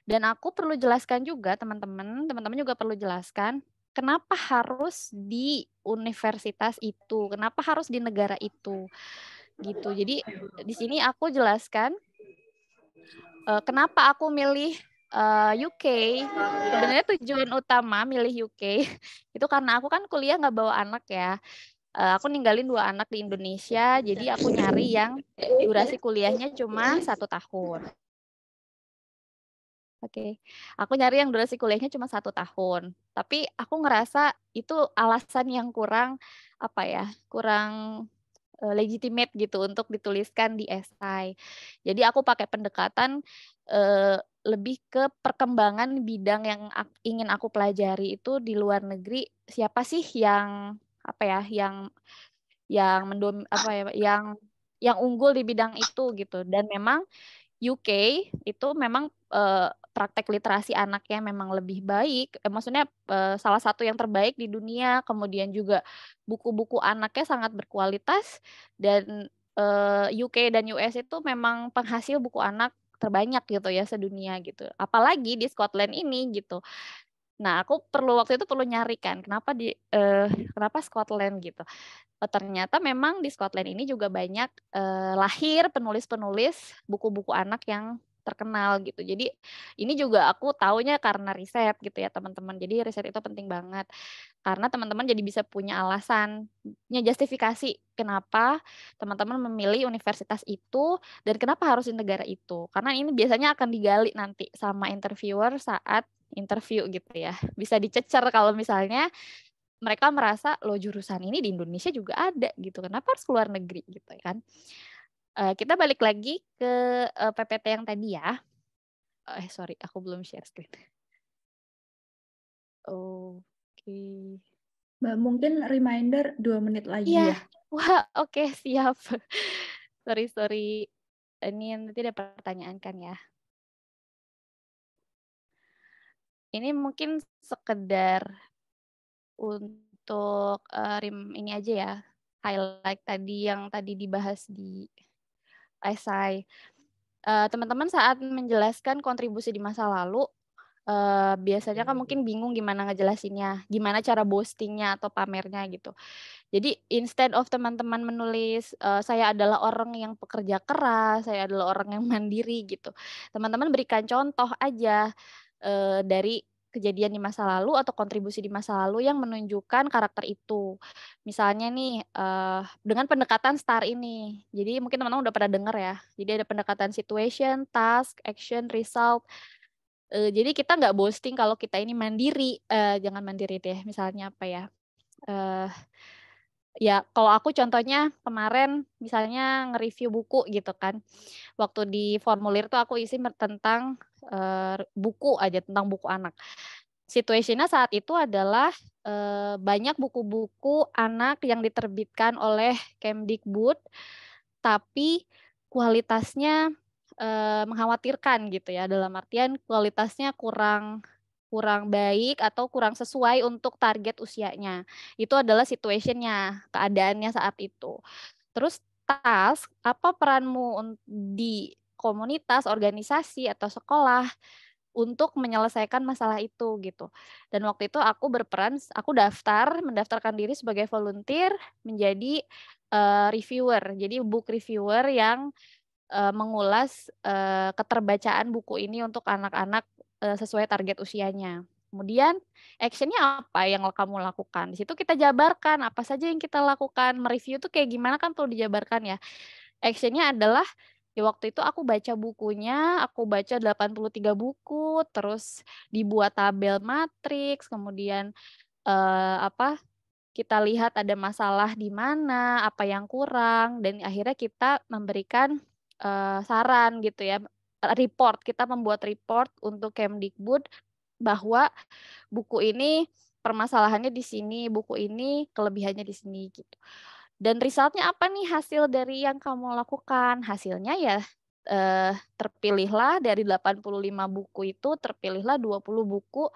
Dan aku perlu jelaskan juga teman-teman, teman-teman juga perlu jelaskan kenapa harus di universitas itu, kenapa harus di negara itu gitu. Jadi di sini aku jelaskan uh, kenapa aku milih uh, eh, UK. Sebenarnya tujuan utama milih UK <laughs> itu karena aku kan kuliah nggak bawa anak ya. Uh, aku ninggalin dua anak di Indonesia, jadi aku nyari yang durasi kuliahnya cuma satu tahun. Oke, okay. aku nyari yang durasi kuliahnya cuma satu tahun. Tapi aku ngerasa itu alasan yang kurang apa ya, kurang Eh, legitimate gitu untuk dituliskan di esai. Jadi aku pakai pendekatan uh, lebih ke perkembangan bidang yang ingin aku pelajari itu di luar negeri siapa sih yang apa ya yang yang mendom apa ya yang yang unggul di bidang itu gitu dan memang UK itu memang uh, praktek literasi anaknya memang lebih baik, eh, maksudnya eh, salah satu yang terbaik di dunia, kemudian juga buku-buku anaknya sangat berkualitas dan eh, UK dan US itu memang penghasil buku anak terbanyak gitu ya sedunia gitu. Apalagi di Scotland ini gitu. Nah, aku perlu waktu itu perlu nyarikan kenapa di eh, kenapa Scotland gitu. Oh, ternyata memang di Scotland ini juga banyak eh, lahir penulis-penulis buku-buku anak yang terkenal gitu. Jadi ini juga aku taunya karena riset gitu ya teman-teman. Jadi riset itu penting banget karena teman-teman jadi bisa punya alasan, punya justifikasi kenapa teman-teman memilih universitas itu dan kenapa harus di negara itu. Karena ini biasanya akan digali nanti sama interviewer saat interview gitu ya. Bisa dicecer kalau misalnya mereka merasa lo jurusan ini di Indonesia juga ada gitu. Kenapa harus keluar negeri gitu ya kan? Eh, kita balik lagi ke uh, eh, PPT yang tadi ya. Eh, sorry, aku belum share screen. Oke. Okay. mungkin reminder dua menit lagi ya. ya. Wah, oke, okay, siap. <laughs> sorry, sorry. Ini nanti ada pertanyaan kan ya. Ini mungkin sekedar untuk uh, rim ini aja ya highlight tadi yang tadi dibahas di esai. Eh, teman-teman uh, saat menjelaskan kontribusi di masa lalu, uh, biasanya kan mungkin bingung gimana ngejelasinnya, gimana cara boastingnya atau pamernya gitu. Jadi instead of teman-teman menulis eh, saya adalah orang yang pekerja keras, saya adalah orang yang mandiri gitu. Teman-teman berikan contoh aja dari kejadian di masa lalu atau kontribusi di masa lalu yang menunjukkan karakter itu. Misalnya nih uh, dengan pendekatan STAR ini. Jadi mungkin teman-teman udah pernah dengar ya. Jadi ada pendekatan situation, task, action, result. Uh, jadi kita nggak boasting kalau kita ini mandiri. Uh, jangan mandiri deh. Misalnya apa ya? Uh, ya kalau aku contohnya kemarin misalnya nge-review buku gitu kan waktu di formulir tuh aku isi tentang uh, buku aja tentang buku anak situasinya saat itu adalah uh, banyak buku-buku anak yang diterbitkan oleh Kemdikbud tapi kualitasnya uh, mengkhawatirkan gitu ya dalam artian kualitasnya kurang kurang baik atau kurang sesuai untuk target usianya. Itu adalah situasinya keadaannya saat itu. Terus task, apa peranmu di komunitas, organisasi atau sekolah untuk menyelesaikan masalah itu gitu. Dan waktu itu aku berperan, aku daftar, mendaftarkan diri sebagai volunteer menjadi uh, reviewer. Jadi book reviewer yang eh, mengulas uh, keterbacaan buku ini untuk anak-anak Eh, sesuai target usianya. Kemudian actionnya apa yang kamu lakukan? Di situ kita jabarkan apa saja yang kita lakukan. Mereview tuh kayak gimana kan perlu dijabarkan ya. Actionnya adalah di ya waktu itu aku baca bukunya, aku baca 83 buku, terus dibuat tabel matriks, kemudian eh, apa kita lihat ada masalah di mana, apa yang kurang, dan akhirnya kita memberikan eh, saran gitu ya, Eh, report kita membuat report untuk Kemdikbud bahwa buku ini permasalahannya di sini, buku ini kelebihannya di sini gitu. Dan resultnya apa nih hasil dari yang kamu lakukan? Hasilnya ya eh, terpilihlah dari 85 buku itu terpilihlah 20 buku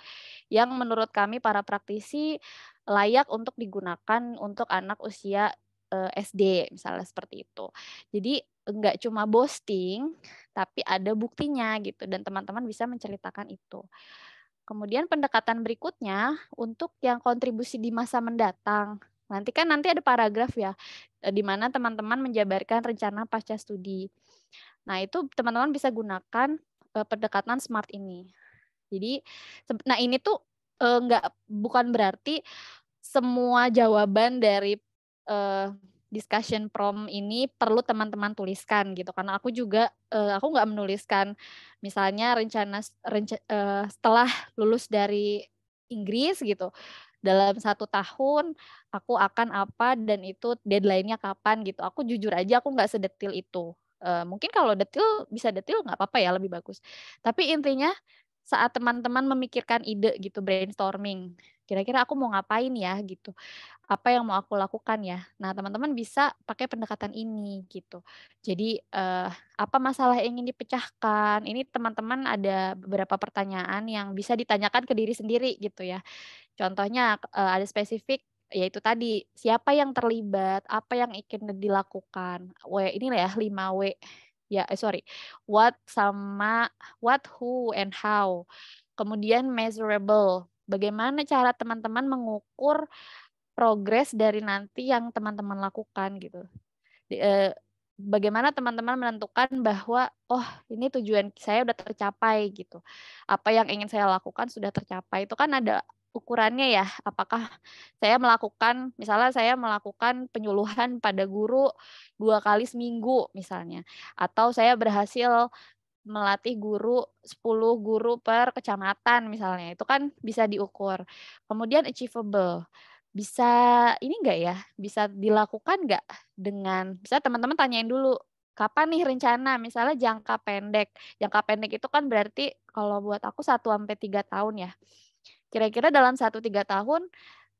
yang menurut kami para praktisi layak untuk digunakan untuk anak usia uh, eh, SD misalnya seperti itu. Jadi nggak cuma boasting, tapi ada buktinya gitu dan teman-teman bisa menceritakan itu. Kemudian pendekatan berikutnya untuk yang kontribusi di masa mendatang. Nanti kan nanti ada paragraf ya eh, di mana teman-teman menjabarkan rencana pasca studi. Nah, itu teman-teman bisa gunakan uh, pendekatan SMART ini. Jadi nah ini tuh uh, nggak bukan berarti semua jawaban dari uh, discussion prom ini perlu teman-teman tuliskan gitu karena aku juga uh, aku nggak menuliskan misalnya rencana renca, uh, eh, setelah lulus dari Inggris gitu dalam satu tahun aku akan apa dan itu deadline-nya kapan gitu aku jujur aja aku nggak sedetil itu uh, mungkin kalau detil bisa detil nggak apa-apa ya lebih bagus tapi intinya saat teman-teman memikirkan ide gitu brainstorming kira-kira aku mau ngapain ya gitu apa yang mau aku lakukan ya nah teman-teman bisa pakai pendekatan ini gitu jadi eh, apa masalah yang ingin dipecahkan ini teman-teman ada beberapa pertanyaan yang bisa ditanyakan ke diri sendiri gitu ya contohnya eh, ada spesifik yaitu tadi siapa yang terlibat, apa yang ingin dilakukan. W ini ya 5 W. Ya, eh, sorry. What sama what, who, and how. Kemudian measurable. Bagaimana cara teman-teman mengukur progres dari nanti yang teman-teman lakukan gitu. Eh, bagaimana teman-teman menentukan bahwa oh ini tujuan saya udah tercapai gitu. Apa yang ingin saya lakukan sudah tercapai. Itu kan ada ukurannya ya. Apakah saya melakukan misalnya saya melakukan penyuluhan pada guru dua kali seminggu misalnya atau saya berhasil melatih guru 10 guru per kecamatan misalnya itu kan bisa diukur kemudian achievable bisa ini enggak ya bisa dilakukan enggak dengan bisa teman-teman tanyain dulu kapan nih rencana misalnya jangka pendek jangka pendek itu kan berarti kalau buat aku 1 sampai 3 tahun ya kira-kira dalam 1 3 tahun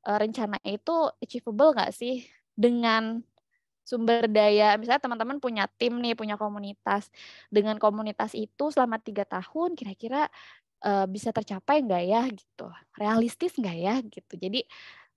eh, rencana itu achievable enggak sih dengan sumber daya misalnya teman-teman punya tim nih punya komunitas dengan komunitas itu selama tiga tahun kira-kira uh, bisa tercapai enggak ya gitu realistis enggak ya gitu jadi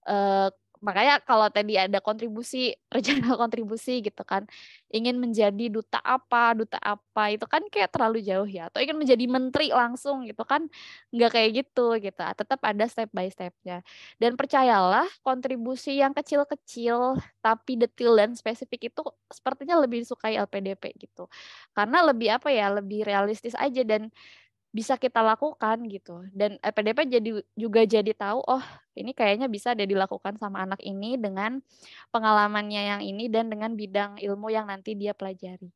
uh, makanya kalau tadi ada kontribusi <laughs> rencana kontribusi gitu kan ingin menjadi duta apa duta apa itu kan kayak terlalu jauh ya atau ingin menjadi menteri langsung gitu kan nggak kayak gitu gitu ah, tetap ada step by stepnya dan percayalah kontribusi yang kecil-kecil tapi detail dan spesifik itu sepertinya lebih disukai LPDP gitu karena lebih apa ya lebih realistis aja dan bisa kita lakukan gitu dan LPDP jadi juga jadi tahu oh ini kayaknya bisa ada dilakukan sama anak ini dengan pengalamannya yang ini dan dengan bidang ilmu yang nanti dia pelajari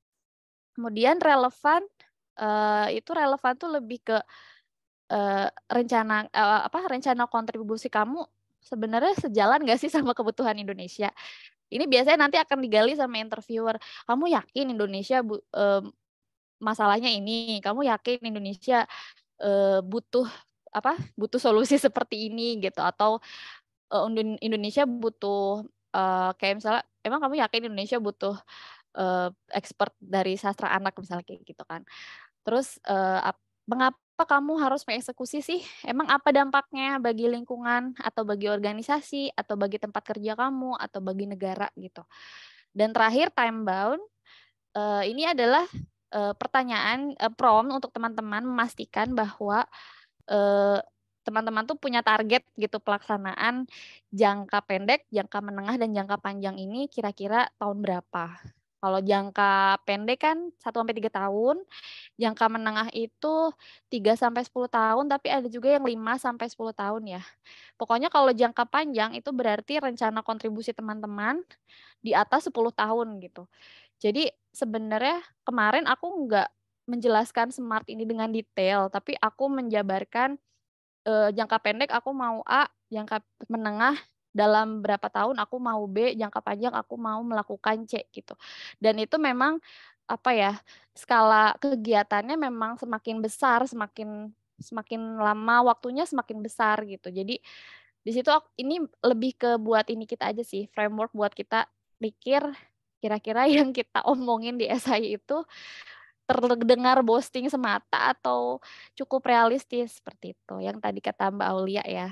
kemudian relevan uh, itu relevan tuh lebih ke uh, rencana uh, apa rencana kontribusi kamu sebenarnya sejalan nggak sih sama kebutuhan Indonesia ini biasanya nanti akan digali sama interviewer. Kamu yakin Indonesia bu, masalahnya ini kamu yakin Indonesia uh, butuh apa butuh solusi <laughs> seperti ini gitu atau uh, Indonesia butuh uh, kayak misalnya emang kamu yakin Indonesia butuh uh, expert dari sastra anak misalnya kayak gitu kan terus uh, mengapa kamu harus mengeksekusi sih emang apa dampaknya bagi lingkungan atau bagi organisasi atau bagi tempat kerja kamu atau bagi negara gitu dan terakhir time bound uh, ini adalah uh, pertanyaan uh, eh, prom untuk teman-teman memastikan bahwa uh, teman-teman tuh punya target gitu pelaksanaan jangka pendek, jangka menengah dan jangka panjang ini kira-kira tahun berapa. Kalau jangka pendek kan 1 sampai 3 tahun, jangka menengah itu 3 sampai 10 tahun, tapi ada juga yang 5 sampai 10 tahun ya. Pokoknya kalau jangka panjang itu berarti rencana kontribusi teman-teman di atas 10 tahun gitu. Jadi sebenarnya kemarin aku nggak menjelaskan smart ini dengan detail, tapi aku menjabarkan eh, jangka pendek aku mau A, jangka menengah dalam berapa tahun aku mau B, jangka panjang aku mau melakukan C gitu. Dan itu memang apa ya skala kegiatannya memang semakin besar, semakin semakin lama waktunya semakin besar gitu. Jadi di situ ini lebih ke buat ini kita aja sih framework buat kita pikir kira-kira <laughs> yang kita omongin di SI itu terdengar boasting semata atau cukup realistis seperti itu yang tadi kata Mbak Aulia ya.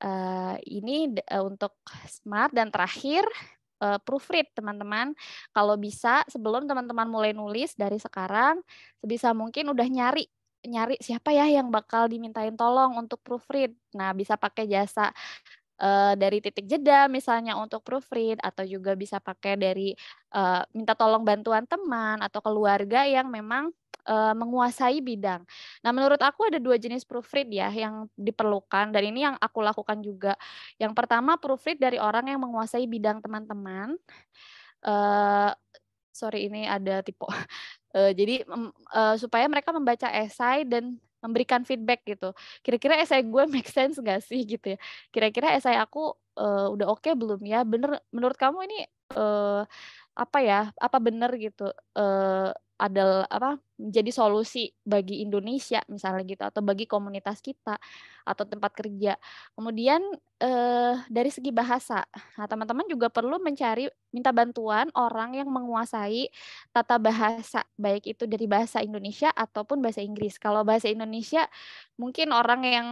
Uh, ini uh, untuk smart dan terakhir uh, proofread teman-teman. Kalau bisa sebelum teman-teman mulai nulis dari sekarang sebisa mungkin udah nyari nyari siapa ya yang bakal dimintain tolong untuk proofread. Nah, bisa pakai jasa uh, dari titik jeda misalnya untuk proofread atau juga bisa pakai dari uh, minta tolong bantuan teman atau keluarga yang memang uh, menguasai bidang. Nah, menurut aku ada dua jenis proofread ya yang diperlukan dan ini yang aku lakukan juga. Yang pertama proofread dari orang yang menguasai bidang teman-teman. Uh, sorry ini ada tipe. Uh, <laughs> jadi um, uh, supaya mereka membaca esai dan memberikan feedback gitu. Kira-kira esai gue <laughs> make sense gak sih gitu ya? Kira-kira esai aku uh, udah oke okay belum ya? Bener menurut kamu ini uh, apa ya? Apa bener gitu? Uh, adalah apa menjadi solusi bagi Indonesia misalnya gitu atau bagi komunitas kita atau tempat kerja. Kemudian eh, dari segi bahasa, nah teman-teman juga perlu mencari minta bantuan orang yang menguasai tata bahasa baik itu dari bahasa Indonesia ataupun bahasa Inggris. Kalau bahasa Indonesia mungkin orang yang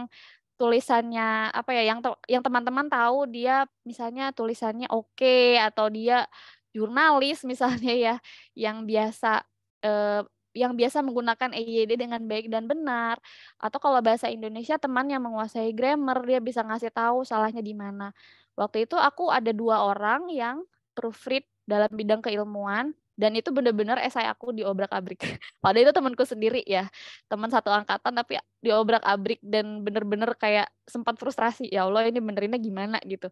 tulisannya apa ya yang yang teman-teman tahu dia misalnya tulisannya oke okay, atau dia jurnalis misalnya ya yang biasa Eh, yang biasa menggunakan EYD dengan baik dan benar atau kalau bahasa Indonesia teman yang menguasai grammar dia bisa ngasih tahu salahnya di mana. Waktu itu aku ada dua orang yang proofread dalam bidang keilmuan dan itu bener-bener esai aku diobrak-abrik. <laughs> Padahal itu temanku sendiri ya, teman satu angkatan tapi diobrak-abrik dan bener-bener kayak sempat frustrasi ya Allah ini benerinnya gimana gitu.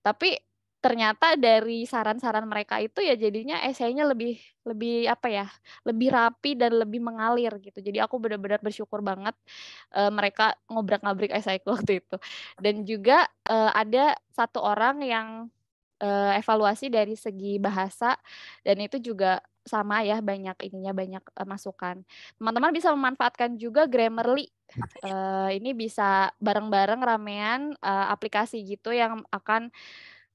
Tapi ternyata dari saran-saran mereka itu ya jadinya esainya lebih lebih apa ya lebih rapi dan lebih mengalir gitu jadi aku benar-benar bersyukur banget uh, mereka ngobrak-ngabrik esai <laughs> waktu itu dan juga uh, ada satu orang yang uh, evaluasi dari segi bahasa dan itu juga sama ya banyak ininya banyak uh, masukan teman-teman bisa memanfaatkan juga Grammarly uh, ini bisa bareng-bareng ramean uh, aplikasi gitu yang akan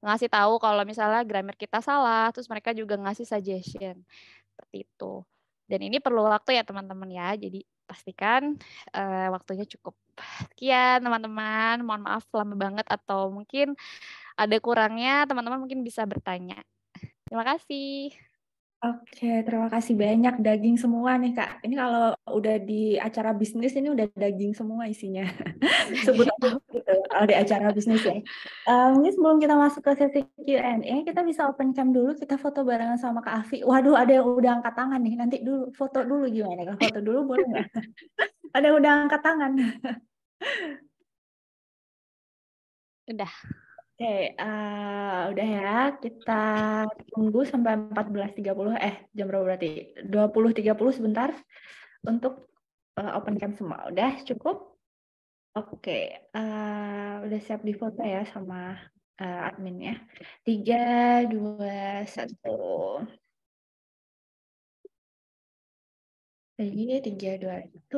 ngasih tahu kalau misalnya grammar kita salah, terus mereka juga ngasih suggestion seperti itu. Dan ini perlu waktu ya teman-teman ya, jadi pastikan uh, waktunya cukup. Sekian teman-teman, mohon maaf lama banget atau mungkin ada kurangnya teman-teman mungkin bisa bertanya. Terima kasih. Oke, terima kasih banyak daging semua nih Kak. Ini kalau udah di acara bisnis ini udah daging semua isinya. <laughs> Sebut apa gitu kalau di acara bisnis ya. Um, mungkin sebelum kita masuk ke sesi Q&A, kita bisa open cam dulu, kita foto barengan sama Kak Afi. Waduh, ada yang udah angkat tangan nih. Nanti dulu foto dulu gimana? Kalau foto dulu boleh nggak? <laughs> ada yang udah angkat tangan. udah. Oke, uh, udah ya. Kita tunggu sampai 14.30. Eh, jam berapa berarti? 20.30 sebentar untuk uh, open cam semua. Udah cukup? Oke, uh, udah siap di foto ya sama uh, admin ya. 3, 2, 1. Jadi tiga dua satu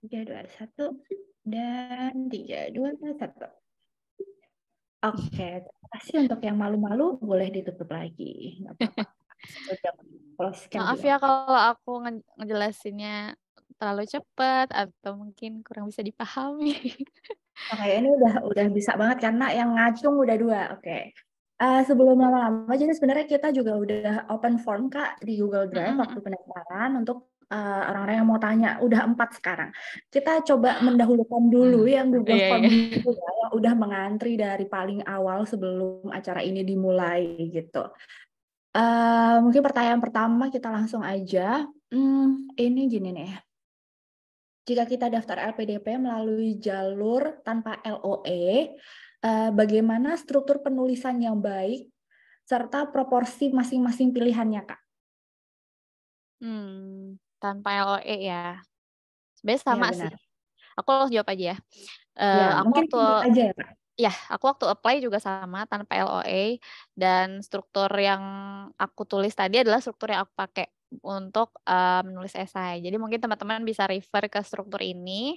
tiga dua satu dan tiga, dua, satu. <laughs> Oke, terima kasih untuk yang malu-malu boleh ditutup lagi. Maaf ya kalau aku nge ngejelasinnya terlalu cepat atau mungkin kurang bisa dipahami. <laughs> Oke, okay, ini udah udah bisa banget karena yang ngacung udah dua. Oke. Okay. Uh, eh, sebelum lama-lama, jadi sebenarnya kita juga udah open form kak di Google Drive mm -hmm. waktu pendaftaran untuk Eh, orang-orang uh, yang mau tanya udah empat sekarang kita coba mendahulukan dulu hmm. yang Google yeah, Form yeah. itu ya yang udah mengantri dari paling awal sebelum acara ini dimulai gitu uh, mungkin pertanyaan pertama kita langsung aja hmm, ini gini nih jika kita daftar LPDP melalui jalur tanpa LOE eh, bagaimana struktur penulisan yang baik serta proporsi masing-masing pilihannya kak Hmm tanpa LOE ya. Sebenarnya iya, sama ya, sih. Aku langsung jawab aja ya. Uh, aku mungkin waktu, aja ya, Ya, aku waktu apply juga sama tanpa LOE dan struktur yang aku tulis tadi adalah struktur yang aku pakai untuk uh, menulis esai. Jadi mungkin teman-teman bisa refer ke struktur ini.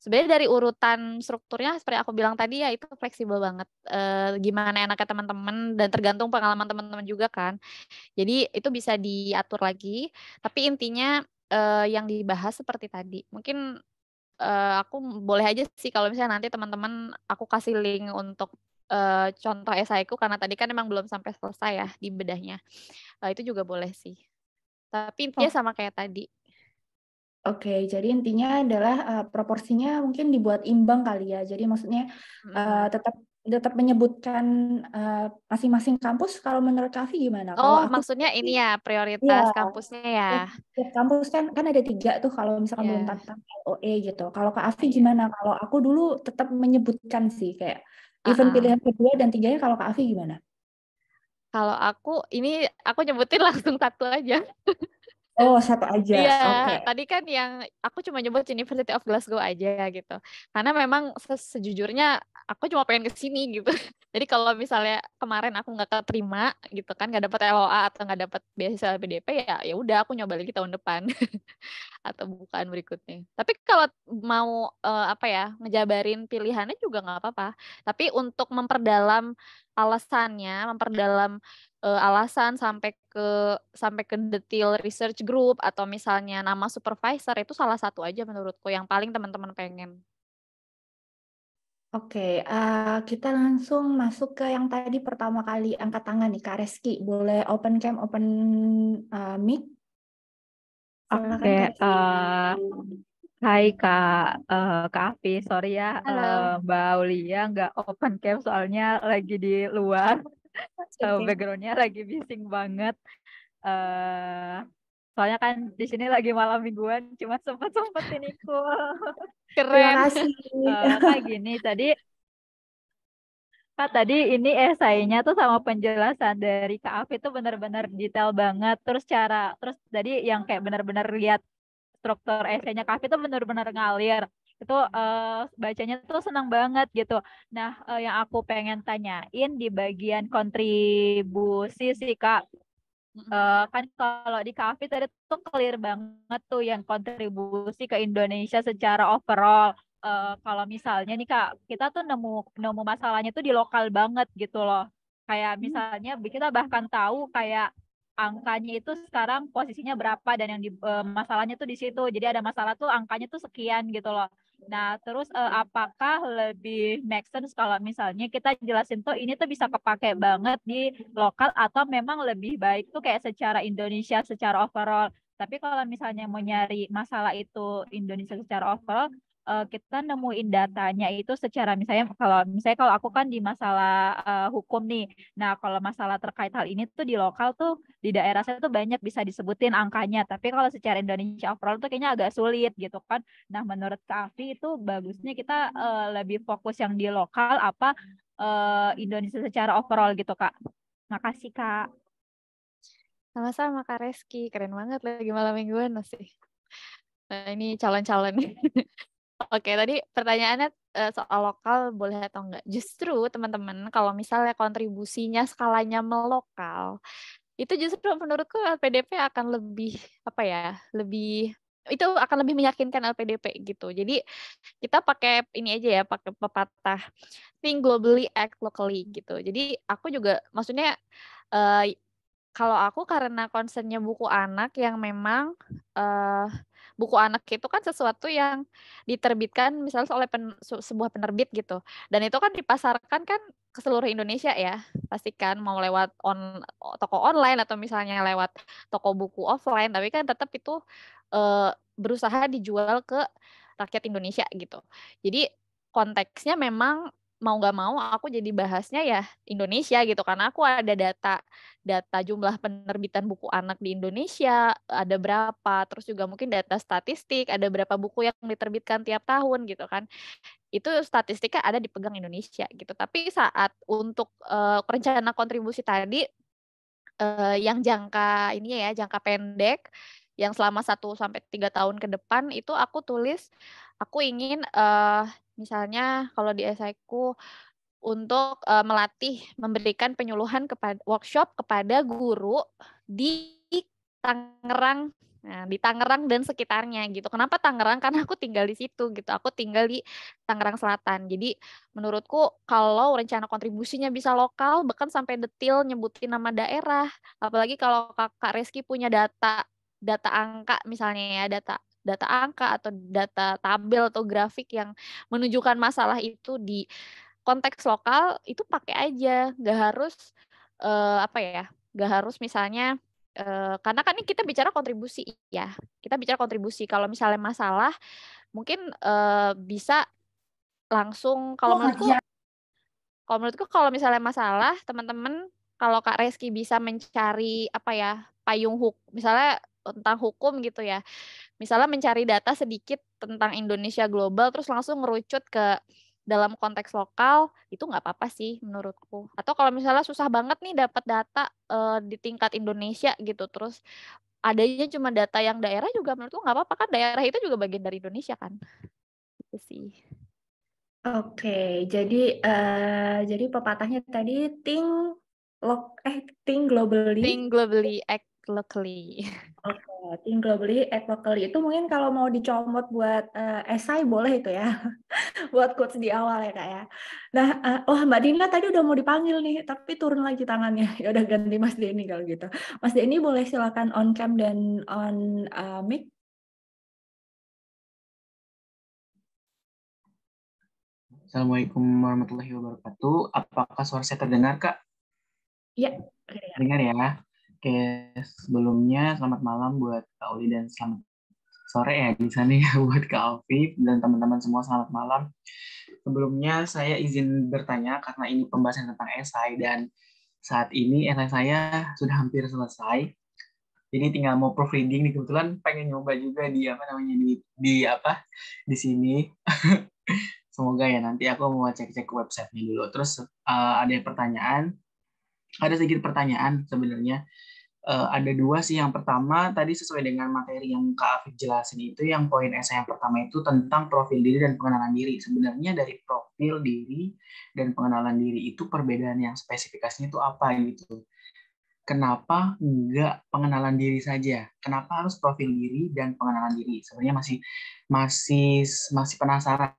Sebenarnya dari urutan strukturnya seperti aku bilang tadi ya itu fleksibel banget. E, gimana enaknya teman-teman dan tergantung pengalaman teman-teman juga kan. Jadi itu bisa diatur lagi. Tapi intinya uh, yang dibahas seperti tadi. Mungkin uh, aku boleh aja sih kalau misalnya nanti teman-teman aku kasih link untuk uh, contoh esaiku karena tadi kan emang belum sampai selesai ya di bedahnya. Uh, itu juga boleh sih. Tapi intinya oh. sama kayak tadi. Oke, okay, jadi intinya adalah uh, proporsinya mungkin dibuat imbang kali ya. Jadi maksudnya uh, tetap tetap menyebutkan eh, masing-masing uh, kampus kalau menurut Kavi gimana? Oh, kalau aku, maksudnya ini ya iya. prioritas iya, kampusnya ya. Iya, kampus kan kan ada tiga tuh kalau misalkan yeah. belum tentang LOE gitu. Kalau Kak Afi gimana? Kalau aku dulu tetap menyebutkan sih kayak uh -uh. event pilihan kedua dan tiganya kalau Kak Afi gimana? Kalau aku ini aku nyebutin <laughs> langsung satu aja. Oh, satu aja. Iya, okay. tadi kan yang aku cuma nyebut University of Glasgow aja gitu. Karena memang sejujurnya aku cuma pengen ke sini gitu. Jadi kalau misalnya kemarin aku nggak keterima gitu kan, nggak dapat LOA atau nggak dapat beasiswa LPDP ya, ya udah aku nyoba lagi tahun depan <laughs> atau bukan berikutnya. Tapi kalau mau uh, apa ya ngejabarin pilihannya juga nggak apa-apa. Tapi untuk memperdalam alasannya, memperdalam uh, alasan sampai ke sampai ke detail research group atau misalnya nama supervisor itu salah satu aja menurutku yang paling teman-teman pengen Oke, uh, kita langsung masuk ke yang tadi pertama kali angkat tangan nih, Kak Reski. Boleh open cam, open uh, mic? Oke, okay, uh, eh, hai Kak, uh, Kak Afi, sorry ya Uh, Mbak Aulia nggak open cam soalnya lagi di luar, okay. uh, backgroundnya lagi bising banget. Uh, Soalnya kan di sini lagi malam mingguan, cuma sempet ini ikut. <laughs> Keren. Terima kasih. Uh, kayak gini, tadi Kak tadi ini esainya tuh sama penjelasan dari Kak Afi itu benar-benar detail banget. Terus cara terus tadi yang kayak benar-benar lihat struktur esainya Kak Afi itu benar-benar ngalir. Itu uh, bacanya tuh senang banget gitu. Nah, uh, yang aku pengen tanyain di bagian kontribusi sih Kak. Uh, kan kalau di kafe tadi tuh clear banget tuh yang kontribusi ke Indonesia secara overall. Uh, kalau misalnya nih Kak, kita tuh nemu nemu masalahnya tuh di lokal banget gitu loh. Kayak misalnya kita bahkan tahu kayak angkanya itu sekarang posisinya berapa dan yang di uh, masalahnya tuh di situ. Jadi ada masalah tuh angkanya tuh sekian gitu loh. Nah, terus uh, apakah lebih make sense kalau misalnya kita jelasin tuh ini tuh bisa kepake banget di lokal atau memang lebih baik tuh kayak secara Indonesia secara overall. Tapi kalau misalnya mau nyari masalah itu Indonesia secara overall, uh, kita nemuin datanya itu secara misalnya kalau misalnya kalau aku kan di masalah uh, hukum nih. Nah, kalau masalah terkait hal ini tuh di lokal tuh di daerah saya tuh banyak bisa disebutin angkanya, tapi kalau secara Indonesia overall tuh kayaknya agak sulit gitu kan. Nah, menurut Kavi itu bagusnya kita uh, lebih fokus yang di lokal apa uh, Indonesia secara overall gitu, Kak. Makasih, Kak. Sama-sama Kak Reski, keren banget lagi malam mingguan masih. Nah, ini calon-calon. <laughs> Oke, tadi pertanyaannya eh, soal lokal boleh atau enggak. Justru teman-teman kalau misalnya kontribusinya skalanya melokal, itu justru menurutku LPDP akan lebih apa ya? Lebih itu akan lebih meyakinkan LPDP gitu. Jadi kita pakai ini aja ya, pakai pepatah think globally act locally gitu. Jadi aku juga maksudnya uh, kalau aku karena concernnya buku anak yang memang uh, buku anak itu kan sesuatu yang diterbitkan misalnya oleh pen, sebuah penerbit gitu. Dan itu kan dipasarkan kan ke seluruh Indonesia ya. Pastikan mau lewat on toko online atau misalnya lewat toko buku offline, tapi kan tetap itu e, berusaha dijual ke rakyat Indonesia gitu. Jadi konteksnya memang mau nggak mau aku jadi bahasnya ya Indonesia gitu karena aku ada data data jumlah penerbitan buku anak di Indonesia ada berapa terus juga mungkin data statistik ada berapa buku yang diterbitkan tiap tahun gitu kan itu statistiknya ada dipegang Indonesia gitu tapi saat untuk uh, rencana kontribusi tadi uh, yang jangka ini ya jangka pendek yang selama satu sampai tiga tahun ke depan itu aku tulis aku ingin uh, Misalnya kalau di esaiku untuk uh, melatih memberikan penyuluhan kepada workshop kepada guru di Tangerang Nah, di Tangerang dan sekitarnya gitu. Kenapa Tangerang? Karena aku tinggal di situ gitu. Aku tinggal di Tangerang Selatan. Jadi menurutku kalau rencana kontribusinya bisa lokal, bahkan sampai detil nyebutin nama daerah. Apalagi kalau Kakak Reski punya data data angka misalnya ya, data data angka atau data tabel atau grafik yang menunjukkan masalah itu di konteks lokal itu pakai aja nggak harus uh, apa ya nggak harus misalnya uh, karena kan ini kita bicara kontribusi ya kita bicara kontribusi kalau misalnya masalah mungkin uh, bisa langsung kalau oh, menurutku ya. kalau menurutku kalau misalnya masalah teman-teman kalau kak Reski bisa mencari apa ya payung hukum misalnya tentang hukum gitu ya misalnya mencari data sedikit tentang Indonesia global terus langsung ngerucut ke dalam konteks lokal itu nggak apa-apa sih menurutku atau kalau misalnya susah banget nih dapat data uh, di tingkat Indonesia gitu terus adanya cuma data yang daerah juga menurutku nggak apa-apa kan daerah itu juga bagian dari Indonesia kan itu sih Oke, okay, jadi uh, jadi pepatahnya tadi ting lok eh think globally Ting globally act locally. Oke, okay. think globally, act locally. Itu mungkin kalau mau dicomot buat uh, esai boleh itu ya. <laughs> buat quotes di awal ya Kak ya. Nah, uh, eh, wah oh, Mbak Dina tadi udah mau dipanggil nih, tapi turun lagi tangannya. <laughs> Ya udah ganti Mas Denny kalau gitu. Mas Denny boleh silakan on cam dan on uh, mic. Assalamualaikum warahmatullahi wabarakatuh. Apakah suara saya terdengar, Kak? Iya, dengar ya. ya? Oke, sebelumnya selamat malam buat Kak Uli dan selamat sore ya di sana ya <laughs> buat Kak Alfi dan teman-teman semua selamat malam. Sebelumnya saya izin bertanya karena ini pembahasan tentang esai dan saat ini esai saya sudah hampir selesai. Jadi tinggal mau proofreading nih kebetulan pengen nyoba juga di apa namanya di di apa di sini. <laughs> Semoga ya nanti aku mau cek-cek website ini dulu. Terus uh, ada pertanyaan ada sedikit pertanyaan sebenarnya uh, ada dua sih. Yang pertama tadi sesuai dengan materi yang Kak Afif jelasin itu, yang poin esai yang pertama itu tentang profil diri dan pengenalan diri. Sebenarnya dari profil diri dan pengenalan diri itu perbedaan yang spesifikasinya itu apa gitu. Kenapa enggak pengenalan diri saja? Kenapa harus profil diri dan pengenalan diri? Sebenarnya masih masih masih penasaran.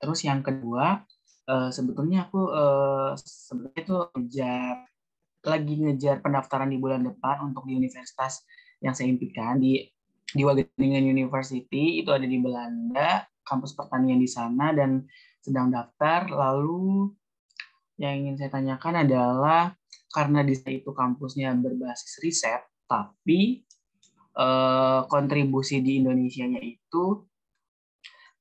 Terus yang kedua, eh, sebetulnya aku eh, sebetulnya itu belajar lagi ngejar pendaftaran di bulan depan untuk di universitas yang saya impikan di di Wageningen University itu ada di Belanda kampus pertanian di sana dan sedang daftar lalu yang ingin saya tanyakan adalah karena di sana itu kampusnya berbasis riset tapi eh, kontribusi di Indonesia-nya itu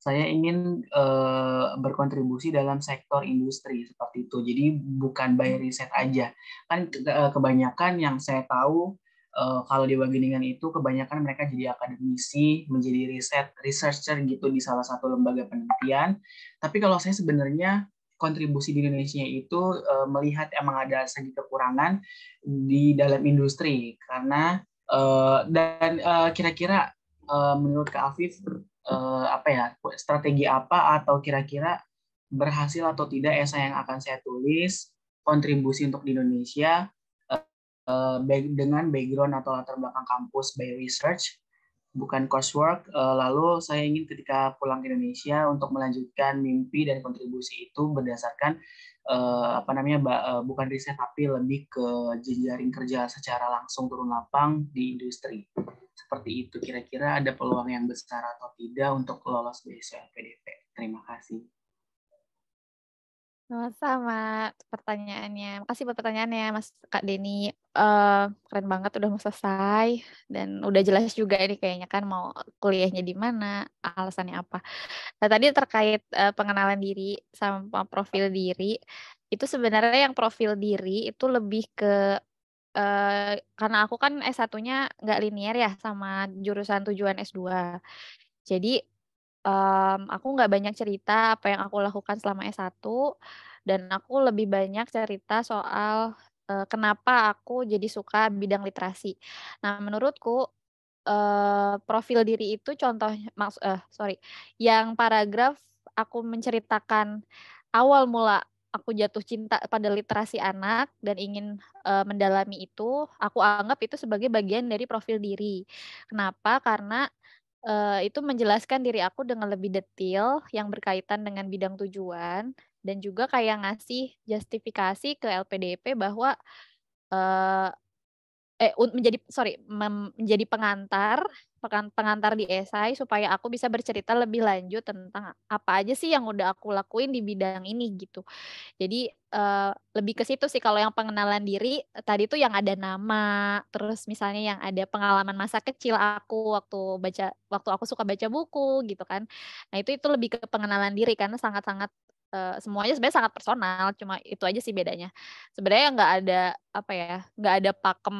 saya ingin uh, berkontribusi dalam sektor industri seperti itu. Jadi bukan by riset aja. Kan eh, kebanyakan yang saya tahu uh, kalau di Wageningen itu kebanyakan mereka jadi akademisi, menjadi riset researcher gitu di salah satu lembaga penelitian. Tapi kalau saya sebenarnya kontribusi di Indonesia itu uh, melihat emang ada segi kekurangan di dalam industri karena uh, dan kira kira-kira uh, menurut Kak Afif uh, apa ya strategi apa atau kira-kira berhasil atau tidak esai yang akan saya tulis kontribusi untuk di Indonesia uh, dengan background atau latar belakang kampus by research bukan coursework. Uh, lalu saya ingin ketika pulang ke Indonesia untuk melanjutkan mimpi dan kontribusi itu berdasarkan uh, apa namanya uh, bukan riset tapi lebih ke jejaring kerja secara langsung turun lapang di industri. Seperti itu kira-kira ada peluang yang besar atau tidak untuk lolos BSL PDP. Terima kasih. Sama-sama pertanyaannya. Makasih buat pertanyaannya Mas Kak Denny. Uh, keren banget udah mau selesai dan udah jelas juga ini kayaknya kan mau kuliahnya di mana, alasannya apa. Nah, tadi terkait uh, pengenalan diri sama profil diri, itu sebenarnya yang profil diri itu lebih ke uh, karena aku kan S1-nya nggak linier ya sama jurusan tujuan S2. Jadi um, aku nggak banyak cerita apa yang aku lakukan selama S1 dan aku lebih banyak cerita soal uh, kenapa aku jadi suka bidang literasi. Nah, menurutku uh, profil diri itu contoh maks uh, eh, sorry, yang paragraf aku menceritakan awal mula aku jatuh cinta pada literasi anak dan ingin uh, mendalami itu, aku anggap itu sebagai bagian dari profil diri. Kenapa? Karena uh, itu menjelaskan diri aku dengan lebih detail yang berkaitan dengan bidang tujuan dan juga kayak ngasih justifikasi ke LPDP bahwa uh, eh menjadi sorry mem, menjadi pengantar pengantar di esai supaya aku bisa bercerita lebih lanjut tentang apa aja sih yang udah aku lakuin di bidang ini gitu jadi uh, lebih ke situ sih kalau yang pengenalan diri tadi tuh yang ada nama terus misalnya yang ada pengalaman masa kecil aku waktu baca waktu aku suka baca buku gitu kan nah itu itu lebih ke pengenalan diri karena sangat sangat Eh, semuanya sebenarnya sangat personal cuma itu aja sih bedanya sebenarnya nggak ada apa ya nggak ada pakem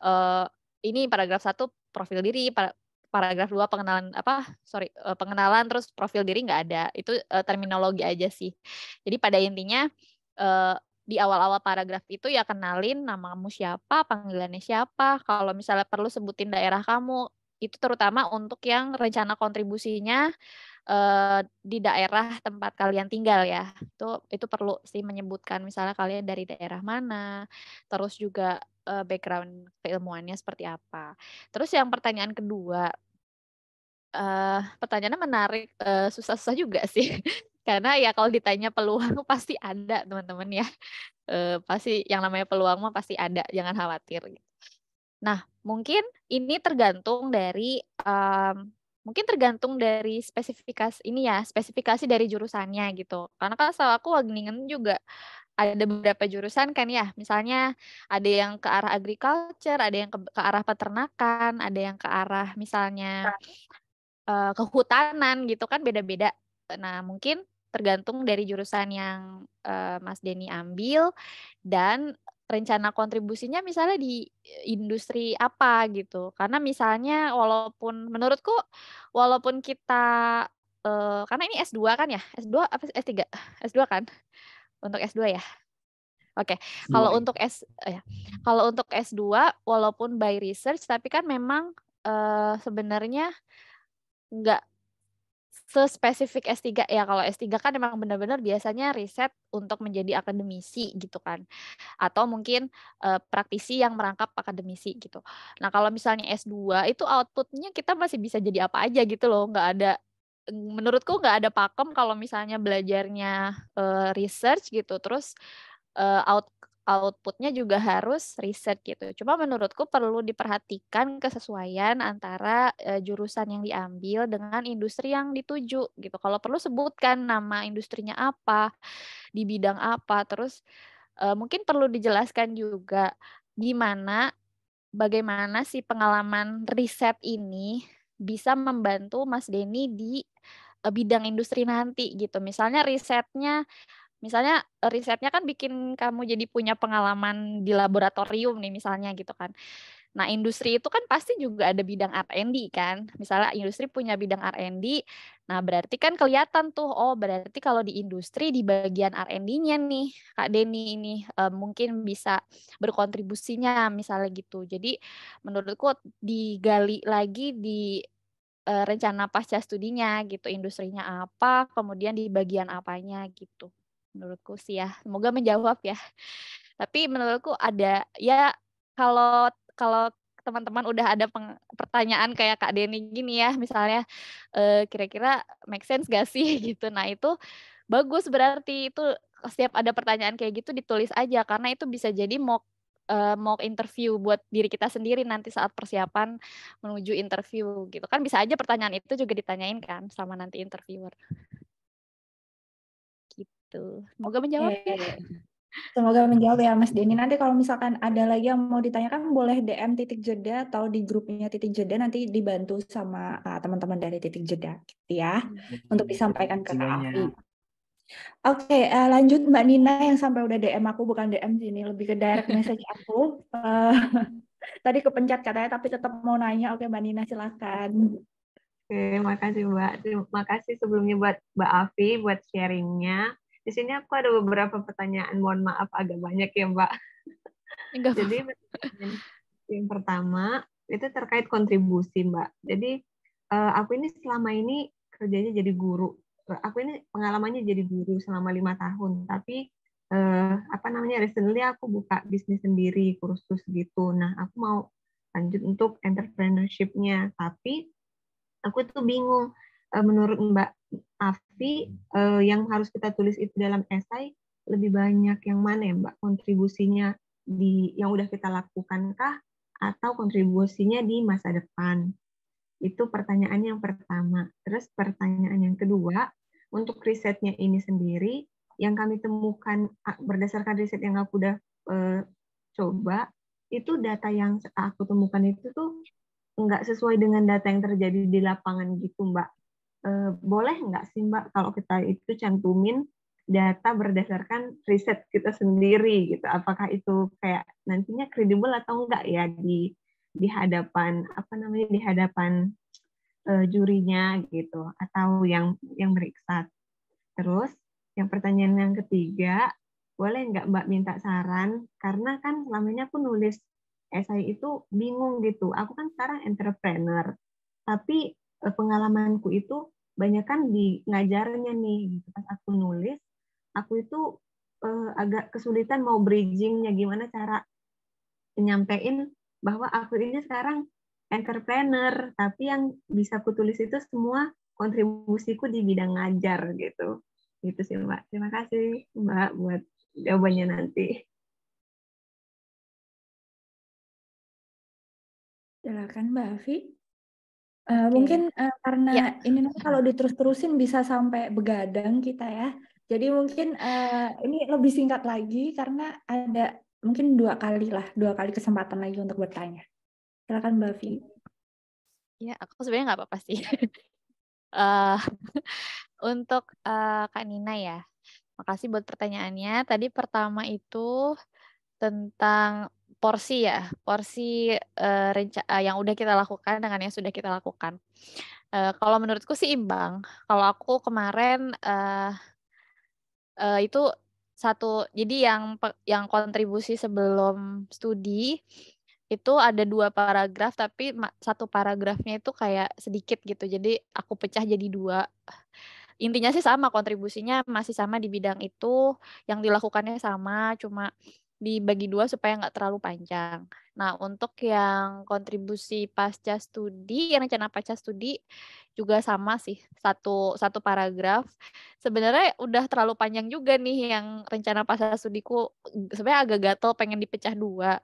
uh, ini paragraf satu profil diri par paragraf dua pengenalan apa sorry uh, pengenalan terus profil diri nggak ada itu uh, terminologi aja sih jadi pada intinya uh, di awal-awal paragraf itu ya kenalin namamu siapa, panggilannya siapa. Kalau misalnya perlu sebutin daerah kamu, itu terutama untuk yang rencana kontribusinya Eh, di daerah tempat kalian tinggal ya. Itu itu perlu sih menyebutkan misalnya kalian dari daerah mana, terus juga eh, background keilmuannya seperti apa. Terus yang pertanyaan kedua, uh, pertanyaannya menarik, susah-susah juga <laughs> sih. Karena ya kalau ditanya peluang <laughs> pasti ada teman-teman ya. pasti yang namanya peluang mah pasti ada, jangan khawatir. Nah, mungkin ini tergantung dari um, mungkin tergantung dari spesifikasi ini ya spesifikasi dari jurusannya gitu karena kan setahu aku Wageningen juga ada beberapa jurusan kan ya misalnya ada yang ke arah agriculture ada yang ke, ke arah peternakan ada yang ke arah misalnya uh, kehutanan gitu kan beda-beda nah mungkin tergantung dari jurusan yang uh, Mas Denny ambil dan rencana kontribusinya misalnya di eh, industri apa gitu. Karena misalnya walaupun menurutku walaupun kita uh, karena ini S2 kan ya? S2 apa S3? S2 kan? Untuk S2 ya. Oke, okay. Ya. Oh ya, kalau untuk S ya. Kalau untuk S2 walaupun by research tapi kan memang uh, sebenarnya nggak sespesifik S3 ya kalau S3 kan memang benar-benar biasanya riset untuk menjadi akademisi gitu kan atau mungkin uh, praktisi yang merangkap akademisi gitu. Nah, kalau misalnya S2 itu outputnya kita masih bisa jadi apa aja gitu loh, nggak ada menurutku nggak ada pakem kalau misalnya belajarnya uh, research gitu terus uh, out outputnya juga harus riset gitu. Cuma menurutku perlu diperhatikan kesesuaian antara e, jurusan yang diambil dengan industri yang dituju gitu. Kalau perlu sebutkan nama industrinya apa, di bidang apa, terus e, mungkin perlu dijelaskan juga gimana, bagaimana si pengalaman riset ini bisa membantu Mas Denny di eh, bidang industri nanti gitu. Misalnya risetnya misalnya eh, risetnya kan bikin kamu jadi punya pengalaman di laboratorium nih misalnya gitu kan. Nah, industri itu kan pasti juga ada bidang R&D kan. Misalnya industri punya bidang R&D. Nah, berarti kan kelihatan tuh, oh berarti kalau di industri di bagian R&D-nya nih, Kak Deni ini eh, mungkin bisa berkontribusinya misalnya gitu. Jadi, menurutku digali lagi di eh, rencana pasca studinya gitu, industrinya apa, kemudian di bagian apanya gitu menurutku sih ya semoga menjawab ya tapi menurutku ada ya kalau kalau teman-teman udah ada peng, pertanyaan kayak Kak Denny gini ya misalnya kira eh, kira-kira make sense gak sih <laughs> gitu nah itu bagus berarti itu setiap ada pertanyaan kayak gitu ditulis aja karena itu bisa jadi mock uh, mock interview buat diri kita sendiri nanti saat persiapan menuju interview gitu kan bisa aja pertanyaan itu juga ditanyain kan sama nanti interviewer gitu. Semoga menjawab ya. Semoga menjawab ya Mas Denny. Nanti kalau misalkan ada lagi yang mau ditanyakan boleh DM titik jeda atau di grupnya titik jeda nanti dibantu sama teman ah, teman-teman dari titik jeda gitu ya hmm. untuk disampaikan ke Kak Oke, okay, uh, eh, lanjut Mbak Nina yang sampai udah DM aku bukan DM sini lebih ke direct message aku. Uh, <laughs> tadi kepencet katanya tapi tetap mau nanya. Oke, okay, Mbak Nina silakan. Oke, okay, makasih Mbak. Terima kasih sebelumnya buat Mbak Afi buat sharingnya di sini aku ada beberapa pertanyaan, mohon maaf agak banyak ya Mbak. Enggak. Jadi yang pertama itu terkait kontribusi Mbak. Jadi eh, aku ini selama ini kerjanya jadi guru. Aku ini pengalamannya jadi guru selama lima tahun, tapi eh, apa namanya recently aku buka bisnis sendiri kursus gitu. Nah aku mau lanjut untuk entrepreneurshipnya, tapi aku tuh bingung Eh, menurut Mbak Afi hmm. eh, yang harus kita tulis itu dalam esai lebih banyak yang mana ya Mbak kontribusinya di yang udah kita lakukankah atau kontribusinya di masa depan itu pertanyaan yang pertama terus pertanyaan yang kedua untuk risetnya ini sendiri yang kami temukan ah, berdasarkan riset yang aku udah eh, coba itu data yang aku temukan itu tuh nggak sesuai dengan data yang terjadi di lapangan gitu mbak Eh, boleh nggak sih Mbak kalau kita itu cantumin data berdasarkan riset kita sendiri gitu. Apakah itu kayak nantinya kredibel atau enggak ya di di hadapan apa namanya di hadapan uh, jurinya gitu atau yang yang meriksa. Terus yang pertanyaan yang ketiga, boleh nggak Mbak minta saran? Karena kan selamanya aku nulis esai itu bingung gitu. Aku kan sekarang entrepreneur, tapi Eh, pengalamanku itu banyak kan di ngajarnya nih gitu pas aku nulis aku itu eh, agak kesulitan mau bridgingnya gimana cara nyampein bahwa aku ini sekarang entrepreneur tapi yang bisa aku tulis itu semua kontribusiku di bidang ngajar gitu gitu sih mbak terima kasih mbak buat jawabannya nanti silakan mbak Afi Eh, mungkin uh, karena ya. ini kalau diterus-terusin bisa sampai begadang kita ya. Jadi mungkin uh, ini lebih singkat lagi karena ada mungkin dua kali lah, dua kali kesempatan lagi untuk bertanya. Silakan Mbak Vi. Ya, aku sebenarnya nggak apa-apa sih. uh, <laughs> untuk uh, Kak Nina ya, makasih buat pertanyaannya. Tadi pertama itu tentang porsi ya, porsi uh, renca uh, yang udah kita lakukan dengan yang sudah kita lakukan. Uh, kalau menurutku sih imbang. Kalau aku kemarin uh, uh, itu satu, jadi yang yang kontribusi sebelum studi itu ada dua paragraf, tapi satu paragrafnya itu kayak sedikit gitu. Jadi aku pecah jadi dua. Intinya sih sama kontribusinya masih sama di bidang itu, yang dilakukannya sama, cuma dibagi dua supaya nggak terlalu panjang. Nah, untuk yang kontribusi pasca studi, yang rencana pasca studi juga sama sih, satu satu paragraf. Sebenarnya udah terlalu panjang juga nih yang rencana pasca studiku sebenarnya agak gatel pengen dipecah dua.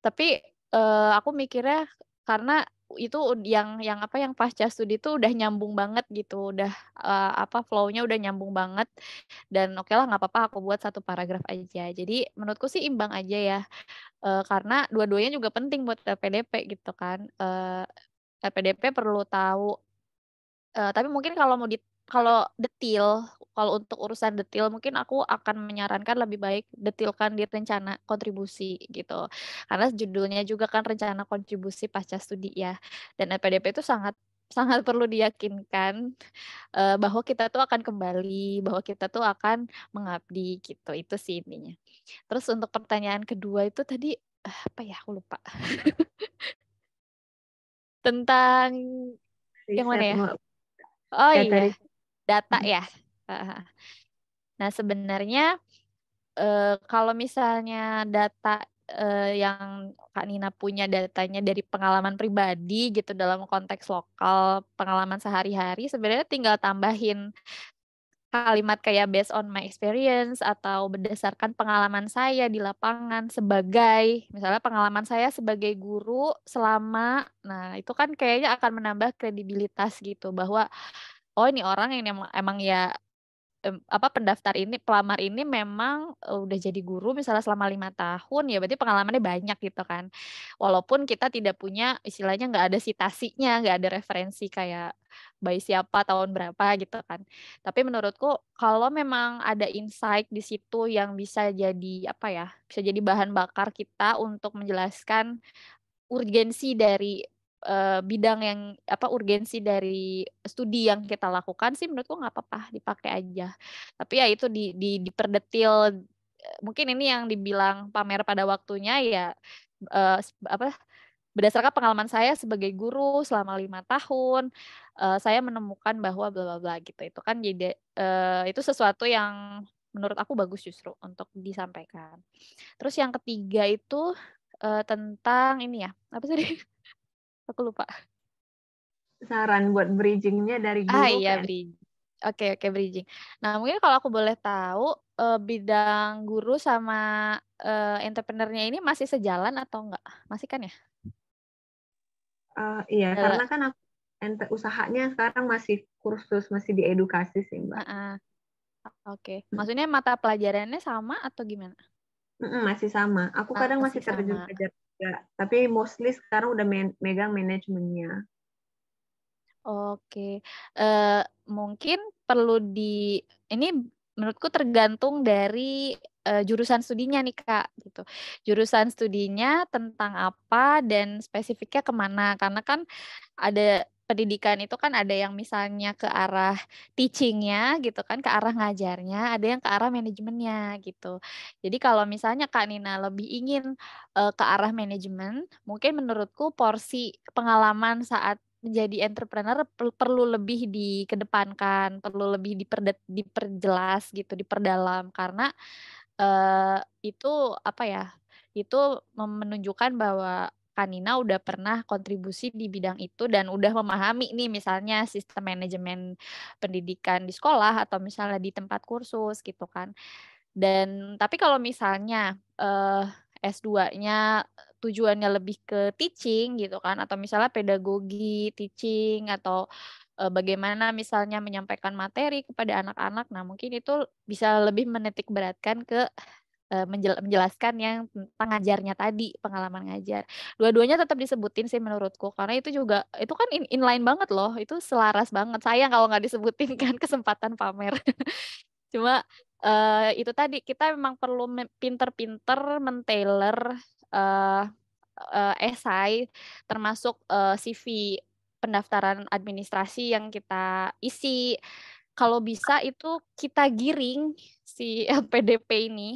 Tapi eh, aku mikirnya karena itu yang yang apa yang pasca studi itu udah nyambung banget gitu udah uh, apa flownya udah nyambung banget dan oke okay lah nggak apa-apa aku buat satu paragraf aja jadi menurutku sih imbang aja ya uh, karena dua-duanya juga penting buat LPDP gitu kan uh, eh, LPDP perlu tahu uh, tapi mungkin kalau mau di kalau detail, kalau untuk urusan detail mungkin aku akan menyarankan lebih baik detilkan di rencana kontribusi gitu. Karena judulnya juga kan rencana kontribusi pasca studi ya. Dan LPDP itu sangat <laughs> sangat perlu diyakinkan uh, bahwa kita tuh akan kembali, bahwa kita tuh akan mengabdi gitu. Itu sih intinya. Terus untuk pertanyaan kedua itu tadi eh, apa ya aku lupa. <laughs> Tentang yang mana ya? Oh iya data hmm. ya. Nah sebenarnya eh, kalau misalnya data eh, yang Kak Nina punya datanya dari pengalaman pribadi gitu dalam konteks lokal pengalaman sehari-hari sebenarnya tinggal tambahin kalimat kayak based on my experience atau berdasarkan pengalaman saya di lapangan sebagai misalnya pengalaman saya sebagai guru selama nah itu kan kayaknya akan menambah kredibilitas gitu bahwa oh ini orang yang emang, emang ya apa pendaftar ini pelamar ini memang e, udah jadi guru misalnya selama lima tahun ya berarti pengalamannya banyak gitu kan walaupun kita tidak punya istilahnya nggak ada citasinya nggak ada referensi kayak by siapa tahun berapa gitu kan tapi menurutku kalau memang ada insight di situ yang bisa jadi apa ya bisa jadi bahan bakar kita untuk menjelaskan urgensi dari uh, bidang yang apa urgensi dari studi yang kita lakukan sih menurutku nggak apa-apa dipakai aja tapi ya itu di, di diperdetil eh, mungkin ini yang dibilang pamer pada waktunya ya uh, apa berdasarkan pengalaman saya sebagai guru selama lima tahun uh, saya menemukan bahwa bla bla bla gitu itu kan jadi uh, itu sesuatu yang menurut aku bagus justru untuk disampaikan terus yang ketiga itu uh, tentang ini ya apa sih Aku lupa. Saran buat bridgingnya dari ah, guru Ah iya, kan? bridging. Oke, okay, oke okay, bridging. Nah, mungkin kalau aku boleh tahu uh, bidang guru sama uh, entrepreneurnya ini masih sejalan atau enggak? Masih kan ya? Uh, iya, uh, karena kan aku usahanya sekarang masih kursus, masih di edukasi sih, Mbak. Uh, uh. Oke. Okay. Hmm. Maksudnya mata pelajarannya sama atau gimana? Mm masih sama. Aku ah, kadang masih, masih terjun belajar. Ya, tapi mostly sekarang udah man megang manajemennya. Oke, uh, mungkin perlu di ini menurutku tergantung dari uh, jurusan studinya nih kak gitu jurusan studinya tentang apa dan spesifiknya kemana karena kan ada pendidikan itu kan ada yang misalnya ke arah teachingnya gitu kan ke arah ngajarnya ada yang ke arah manajemennya gitu jadi kalau misalnya Kak Nina lebih ingin uh, ke arah manajemen mungkin menurutku porsi pengalaman saat menjadi entrepreneur perlu lebih dikedepankan, perlu lebih diperdet, diperjelas gitu, diperdalam karena uh, itu apa ya? Itu menunjukkan bahwa Kanina udah pernah kontribusi di bidang itu dan udah memahami nih misalnya sistem manajemen pendidikan di sekolah atau misalnya di tempat kursus gitu kan. Dan tapi kalau misalnya eh, S2-nya tujuannya lebih ke teaching gitu kan atau misalnya pedagogi teaching atau eh, bagaimana misalnya menyampaikan materi kepada anak-anak nah mungkin itu bisa lebih menitik beratkan ke Eh, menjelaskan yang pengajarnya tadi pengalaman ngajar dua-duanya tetap disebutin sih menurutku karena itu juga itu kan inline banget loh itu selaras banget sayang kalau nggak disebutin <laughs> kan kesempatan pamer <laughs> cuma uh, itu tadi kita memang perlu pinter-pinter men-tailor uh, uh, esai termasuk uh, CV pendaftaran administrasi yang kita isi kalau bisa itu kita giring si LPDP <laughs> ini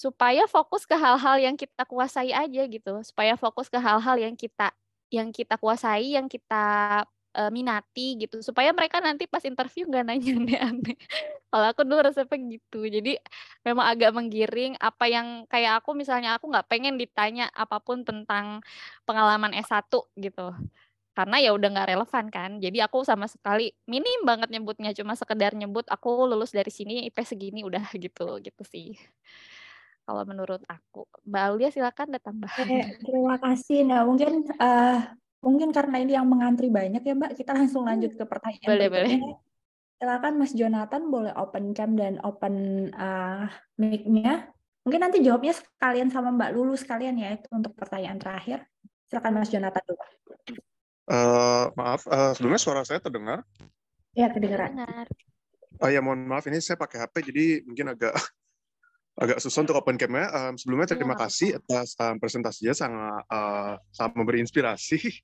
supaya fokus ke hal-hal yang kita kuasai aja gitu supaya fokus ke hal-hal yang kita yang kita kuasai yang kita uh, minati gitu supaya mereka nanti pas interview nggak nanya aneh-aneh <laughs> kalau aku dulu resepnya gitu jadi memang agak menggiring apa yang kayak aku misalnya aku nggak pengen ditanya apapun tentang pengalaman S1 gitu karena ya udah nggak relevan kan jadi aku sama sekali minim banget nyebutnya cuma sekedar nyebut aku lulus dari sini IP segini udah gitu gitu sih kalau menurut aku. Mbak Aulia silakan datang tambahan. Eh, terima kasih. Nah, mungkin uh, mungkin karena ini yang mengantri banyak ya, Mbak, kita langsung lanjut ke pertanyaan. Boleh, boleh. Silakan Mas Jonathan boleh open cam dan open uh, mic-nya. Mungkin nanti jawabnya sekalian sama Mbak Lulu sekalian ya itu untuk pertanyaan terakhir. Silakan Mas Jonathan dulu. Uh, maaf, uh, sebelumnya suara saya terdengar? Ya, kedengaran. Terdengar. Oh ya mohon maaf ini saya pakai HP jadi mungkin agak agak susah untuk open camnya. Um, sebelumnya terima ya. kasih atas um, presentasinya sangat uh, sangat memberi inspirasi.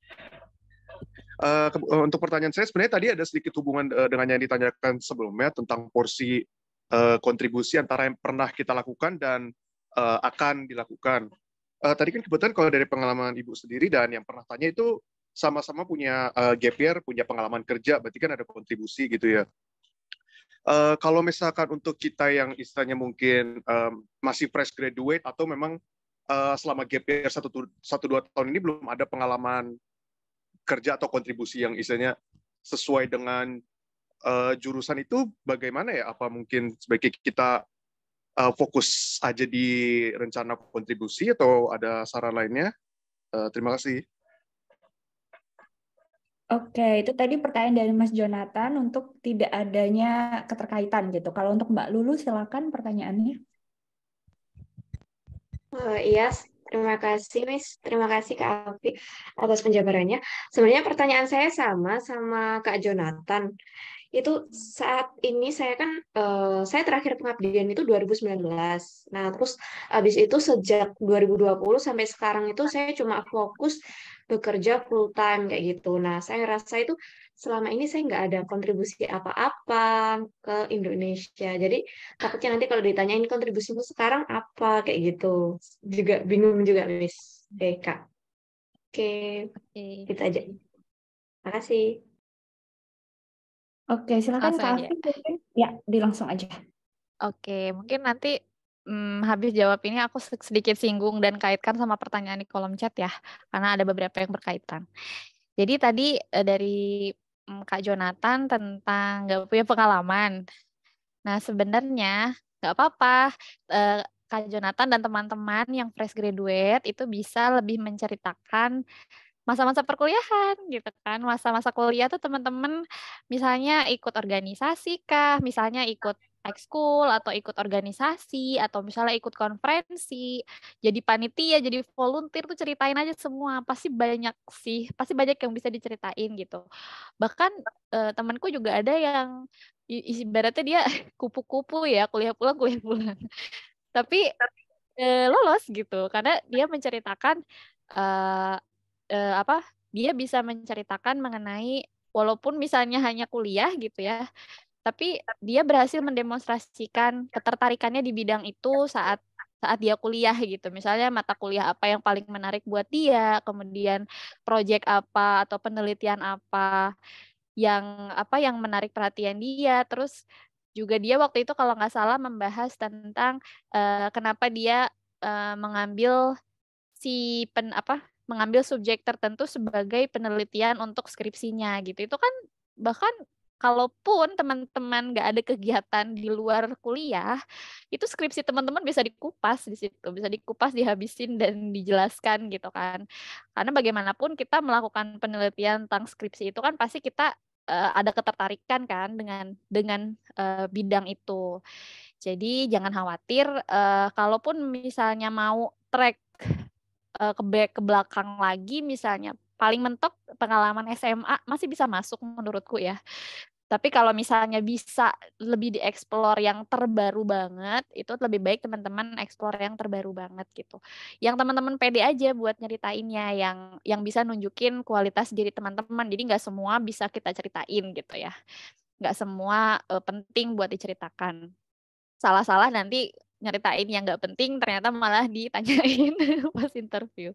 Uh, <laughs> ke, uh, untuk pertanyaan saya sebenarnya tadi ada sedikit hubungan uh, dengan yang ditanyakan sebelumnya tentang porsi uh, kontribusi antara yang pernah kita lakukan dan uh, akan dilakukan. Uh, tadi kan kebetulan kalau dari pengalaman ibu sendiri dan yang pernah tanya itu sama-sama punya uh, gap punya pengalaman kerja, berarti kan ada kontribusi gitu ya. Uh, kalau misalkan untuk kita yang istilahnya mungkin um, masih fresh graduate atau memang uh, selama gap year satu satu dua tahun ini belum ada pengalaman kerja atau kontribusi yang istilahnya sesuai dengan uh, jurusan itu bagaimana ya? Apa mungkin sebaiknya kita uh, fokus aja di rencana kontribusi atau ada saran lainnya? Uh, terima kasih. Oke, itu tadi pertanyaan dari Mas Jonathan untuk tidak adanya keterkaitan gitu. Kalau untuk Mbak Lulu, silakan pertanyaannya. Uh, iya, Terima kasih, Miss. Terima kasih Kak Alfi atas penjabarannya. Sebenarnya pertanyaan saya sama sama Kak Jonathan. Itu saat ini saya kan uh, saya terakhir pengabdian itu 2019. Nah, terus habis itu sejak 2020 sampai sekarang itu saya cuma fokus bekerja full time kayak gitu. Nah, saya rasa itu selama ini saya nggak ada kontribusi apa-apa ke Indonesia. Jadi takutnya nanti kalau ditanyain kontribusimu sekarang apa kayak gitu. Juga bingung juga, Miss. Oke, Kak. Oke. Okay. Oke. kita gitu aja. Makasih. Oke, silakan Kak. Ya, di langsung aja. Oke, mungkin nanti Hmm, habis jawab ini aku sedikit singgung dan kaitkan sama pertanyaan di kolom chat ya, karena ada beberapa yang berkaitan. Jadi tadi eh, dari mmm, Kak Jonathan tentang nggak punya pengalaman. Nah sebenarnya nggak apa-apa. Eh, Kak Jonathan dan teman-teman yang fresh graduate itu bisa lebih menceritakan masa-masa perkuliahan gitu kan masa-masa kuliah tuh teman-teman misalnya ikut organisasi kah misalnya ikut ekskul atau ikut organisasi atau misalnya ikut konferensi, jadi panitia, jadi volunteer tuh ceritain aja semua. Pasti banyak sih, pasti banyak yang bisa diceritain gitu. Bahkan eh, temanku juga ada yang ibaratnya dia <laughs> kupu-kupu ya, kuliah pulang, kuliah pulang. <laughs> Tapi eh, lolos gitu karena dia menceritakan eh, eh, apa? Dia bisa menceritakan mengenai walaupun misalnya hanya kuliah gitu ya tapi dia berhasil mendemonstrasikan ketertarikannya di bidang itu saat saat dia kuliah gitu. Misalnya mata kuliah apa yang paling menarik buat dia, kemudian proyek apa atau penelitian apa yang apa yang menarik perhatian dia, terus juga dia waktu itu kalau nggak salah membahas tentang uh, kenapa dia uh, mengambil si pen apa mengambil subjek tertentu sebagai penelitian untuk skripsinya gitu. Itu kan bahkan kalaupun teman-teman nggak ada kegiatan di luar kuliah, itu skripsi teman-teman bisa dikupas di situ, bisa dikupas, dihabisin dan dijelaskan gitu kan. Karena bagaimanapun kita melakukan penelitian tentang skripsi itu kan pasti kita uh, ada ketertarikan kan dengan dengan uh, bidang itu. Jadi jangan khawatir uh, kalaupun misalnya mau track uh, ke ke belakang lagi misalnya paling mentok pengalaman SMA masih bisa masuk menurutku ya. Tapi kalau misalnya bisa lebih dieksplor yang terbaru banget, itu lebih baik teman-teman eksplor yang terbaru banget gitu. Yang teman-teman pede aja buat nyeritainnya, yang yang bisa nunjukin kualitas diri teman-teman. Jadi nggak semua bisa kita ceritain gitu ya. Nggak semua uh, penting buat diceritakan. Salah-salah nanti nyeritain yang nggak penting ternyata malah ditanyain <laughs> pas interview.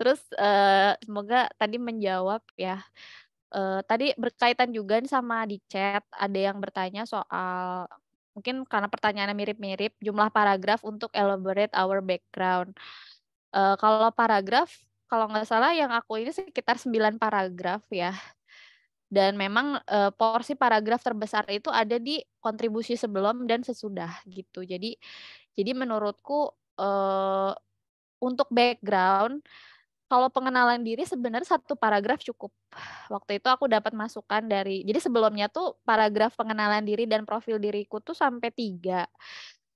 Terus uh, semoga tadi menjawab ya. Uh, tadi berkaitan juga sama di chat ada yang bertanya soal mungkin karena pertanyaannya mirip-mirip jumlah paragraf untuk elaborate our background. Uh, kalau paragraf kalau nggak salah yang aku ini sekitar 9 paragraf ya. Dan memang e, porsi paragraf terbesar itu ada di kontribusi sebelum dan sesudah gitu. Jadi jadi menurutku e, untuk background kalau pengenalan diri sebenarnya satu paragraf cukup. Waktu itu aku dapat masukan dari, jadi sebelumnya tuh paragraf pengenalan diri dan profil diriku tuh sampai tiga.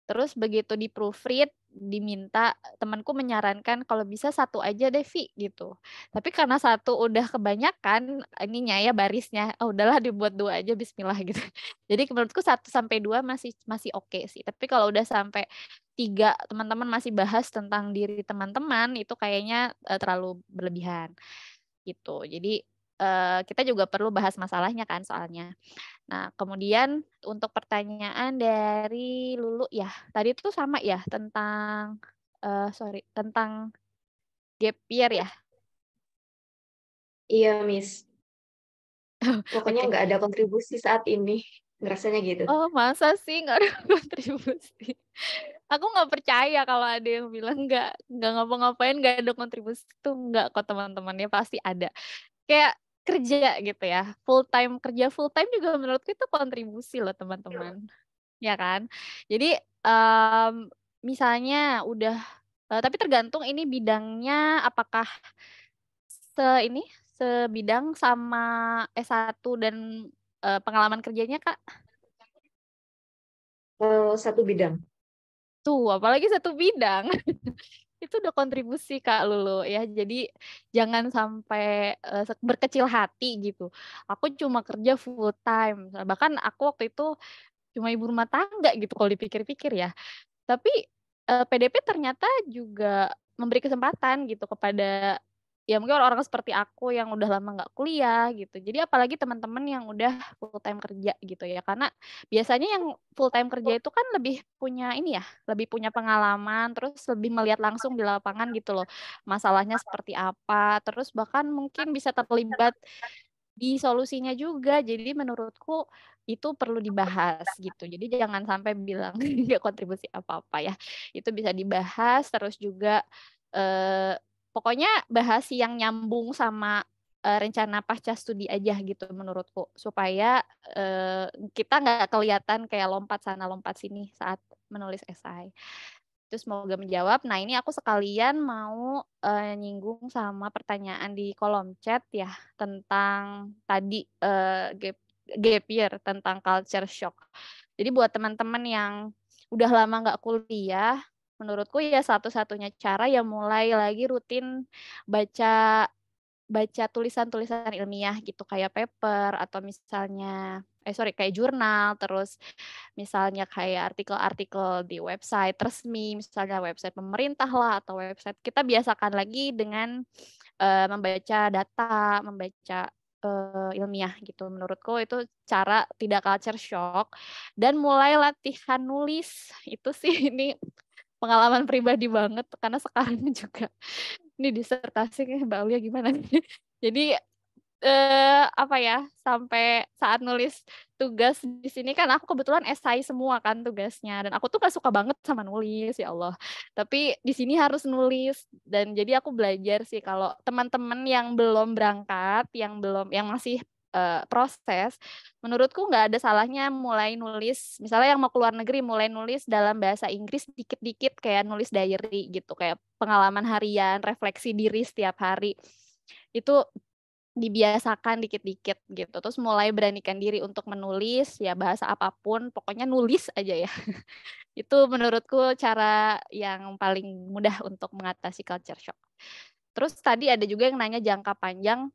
Terus begitu di proofread diminta temanku menyarankan kalau bisa satu aja deh Devi gitu. Tapi karena satu udah kebanyakan ininya ya barisnya, oh udahlah dibuat dua aja Bismillah gitu. <laughs> Jadi menurutku satu sampai dua masih masih oke okay sih. Tapi kalau udah sampai tiga teman-teman masih bahas tentang diri teman-teman itu kayaknya uh, terlalu berlebihan gitu. Jadi Eh, kita juga perlu bahas masalahnya kan soalnya. Nah, kemudian untuk pertanyaan dari Lulu ya, tadi itu sama ya tentang uh, sorry tentang gap year ya. Iya, Miss. <laughs> Pokoknya nggak okay. ada kontribusi saat ini ngerasanya gitu. Oh masa sih nggak ada <laughs> kontribusi? Aku nggak percaya kalau ada yang bilang nggak nggak ngapa-ngapain nggak ada kontribusi tuh nggak kok teman-temannya pasti ada. Kayak kerja gitu ya full time kerja full time juga menurutku itu kontribusi loh teman-teman ya kan jadi um, misalnya udah uh, tapi tergantung ini bidangnya apakah se ini sebidang sama S1 dan uh, pengalaman kerjanya kak satu bidang tuh apalagi satu bidang <laughs> itu udah kontribusi Kak Lulu ya. Jadi jangan sampai uh, berkecil hati gitu. Aku cuma kerja full time. Bahkan aku waktu itu cuma ibu rumah tangga gitu kalau dipikir-pikir ya. Tapi uh, PDP ternyata juga memberi kesempatan gitu kepada ya mungkin orang-orang seperti aku yang udah lama nggak kuliah gitu. Jadi apalagi teman-teman yang udah full time kerja gitu ya. Karena biasanya yang full time kerja itu kan lebih punya ini ya, lebih punya pengalaman, terus lebih melihat langsung di lapangan gitu loh. Masalahnya seperti apa, terus bahkan mungkin bisa terlibat di solusinya juga. Jadi menurutku itu perlu dibahas gitu. Jadi jangan sampai bilang <laughs> nggak kontribusi apa-apa ya. Itu bisa dibahas terus juga eh, pokoknya bahas yang nyambung sama uh, rencana pasca studi aja gitu menurutku supaya uh, kita nggak kelihatan kayak lompat sana lompat sini saat menulis esai terus semoga menjawab. Nah ini aku sekalian mau uh, nyinggung sama pertanyaan di kolom chat ya tentang tadi uh, gap, gap year tentang culture shock. Jadi buat teman-teman yang udah lama nggak kuliah menurutku ya satu-satunya cara ya mulai lagi rutin baca baca tulisan-tulisan ilmiah gitu kayak paper atau misalnya eh sorry kayak jurnal terus misalnya kayak artikel-artikel di website resmi misalnya website pemerintah lah atau website kita biasakan lagi dengan uh, membaca data membaca uh, ilmiah gitu menurutku itu cara tidak culture shock dan mulai latihan nulis itu sih <laughs> ini pengalaman pribadi banget karena sekarang <laughs> juga ini disertasi Mbak Ulia gimana <laughs> Jadi eh, apa ya sampai saat nulis tugas di sini kan aku kebetulan esai semua kan tugasnya dan aku tuh gak suka banget sama nulis ya Allah tapi di sini harus nulis dan jadi aku belajar sih kalau teman-teman yang belum berangkat yang belum yang masih uh, proses, menurutku nggak ada salahnya mulai nulis, misalnya yang mau ke luar negeri mulai nulis dalam bahasa Inggris dikit-dikit kayak nulis diary gitu, kayak pengalaman harian, refleksi diri setiap hari. Itu dibiasakan dikit-dikit gitu. Terus mulai beranikan diri untuk menulis ya bahasa apapun, pokoknya nulis aja ya. <laughs> Itu menurutku cara yang paling mudah untuk mengatasi culture shock. Terus tadi ada juga yang nanya jangka panjang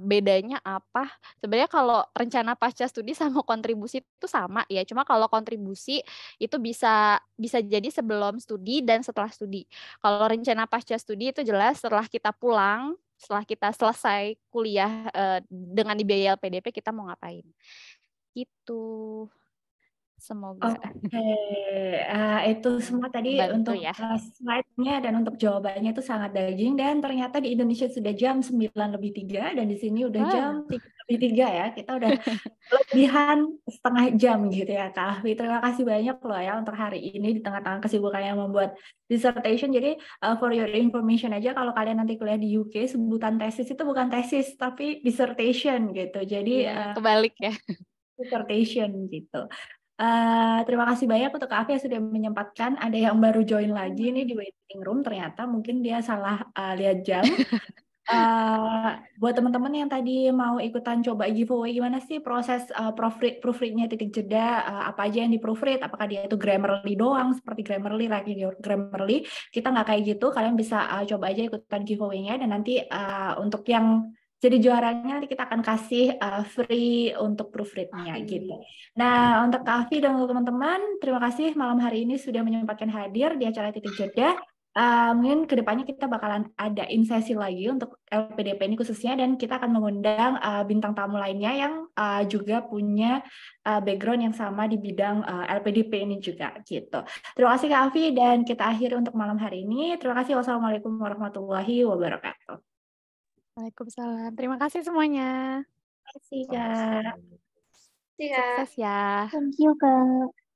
bedanya apa? Sebenarnya kalau rencana pasca studi sama kontribusi itu sama ya. Cuma kalau kontribusi itu bisa bisa jadi sebelum studi dan setelah studi. Kalau rencana pasca studi itu jelas setelah kita pulang, setelah kita selesai kuliah uh, dengan dibiayai LPDP kita mau ngapain. Gitu. Semoga. Oke, okay. uh, itu iya, semua tadi Bantu untuk ya. slide-nya dan untuk jawabannya itu sangat daging dan ternyata di Indonesia sudah jam 9 lebih 3 dan di sini udah oh. jam 3 lebih 3 ya. Kita udah <laughs> lebihan setengah jam gitu ya Kak Terima kasih banyak loh ya untuk hari ini di tengah-tengah kesibukan yang membuat dissertation. Jadi uh, for your information aja kalau kalian nanti kuliah di UK sebutan tesis itu bukan tesis tapi dissertation gitu. Jadi ya, kebalik ya <laughs> dissertation gitu. Uh, terima kasih banyak untuk Kak Afi yang sudah menyempatkan. Ada yang baru join lagi nih di waiting room. Ternyata mungkin dia salah uh, lihat jam. Uh, <laughs> buat teman-teman yang tadi mau ikutan coba giveaway gimana sih proses uh, proofread proofreadnya titik jeda uh, apa aja yang di proofread apakah dia itu grammarly doang seperti grammarly lagi grammarly kita nggak kayak gitu kalian bisa uh, coba aja ikutan giveaway-nya dan nanti uh, untuk yang jadi juaranya nanti kita akan kasih uh, free untuk proofreadnya gitu. Nah untuk Kavi dan untuk teman-teman, terima kasih malam hari ini sudah menyempatkan hadir di acara titik jeda. Uh, mungkin kedepannya kita bakalan ada insesi lagi untuk LPDP ini khususnya dan kita akan mengundang uh, bintang tamu lainnya yang uh, juga punya uh, background yang sama di bidang uh, LPDP ini juga gitu. Terima kasih Kavi dan kita akhiri untuk malam hari ini. Terima kasih. Wassalamualaikum warahmatullahi wabarakatuh. Waalaikumsalam. Terima kasih semuanya. Terima kasih, Kak. Sukses ya. Thank you, Kak.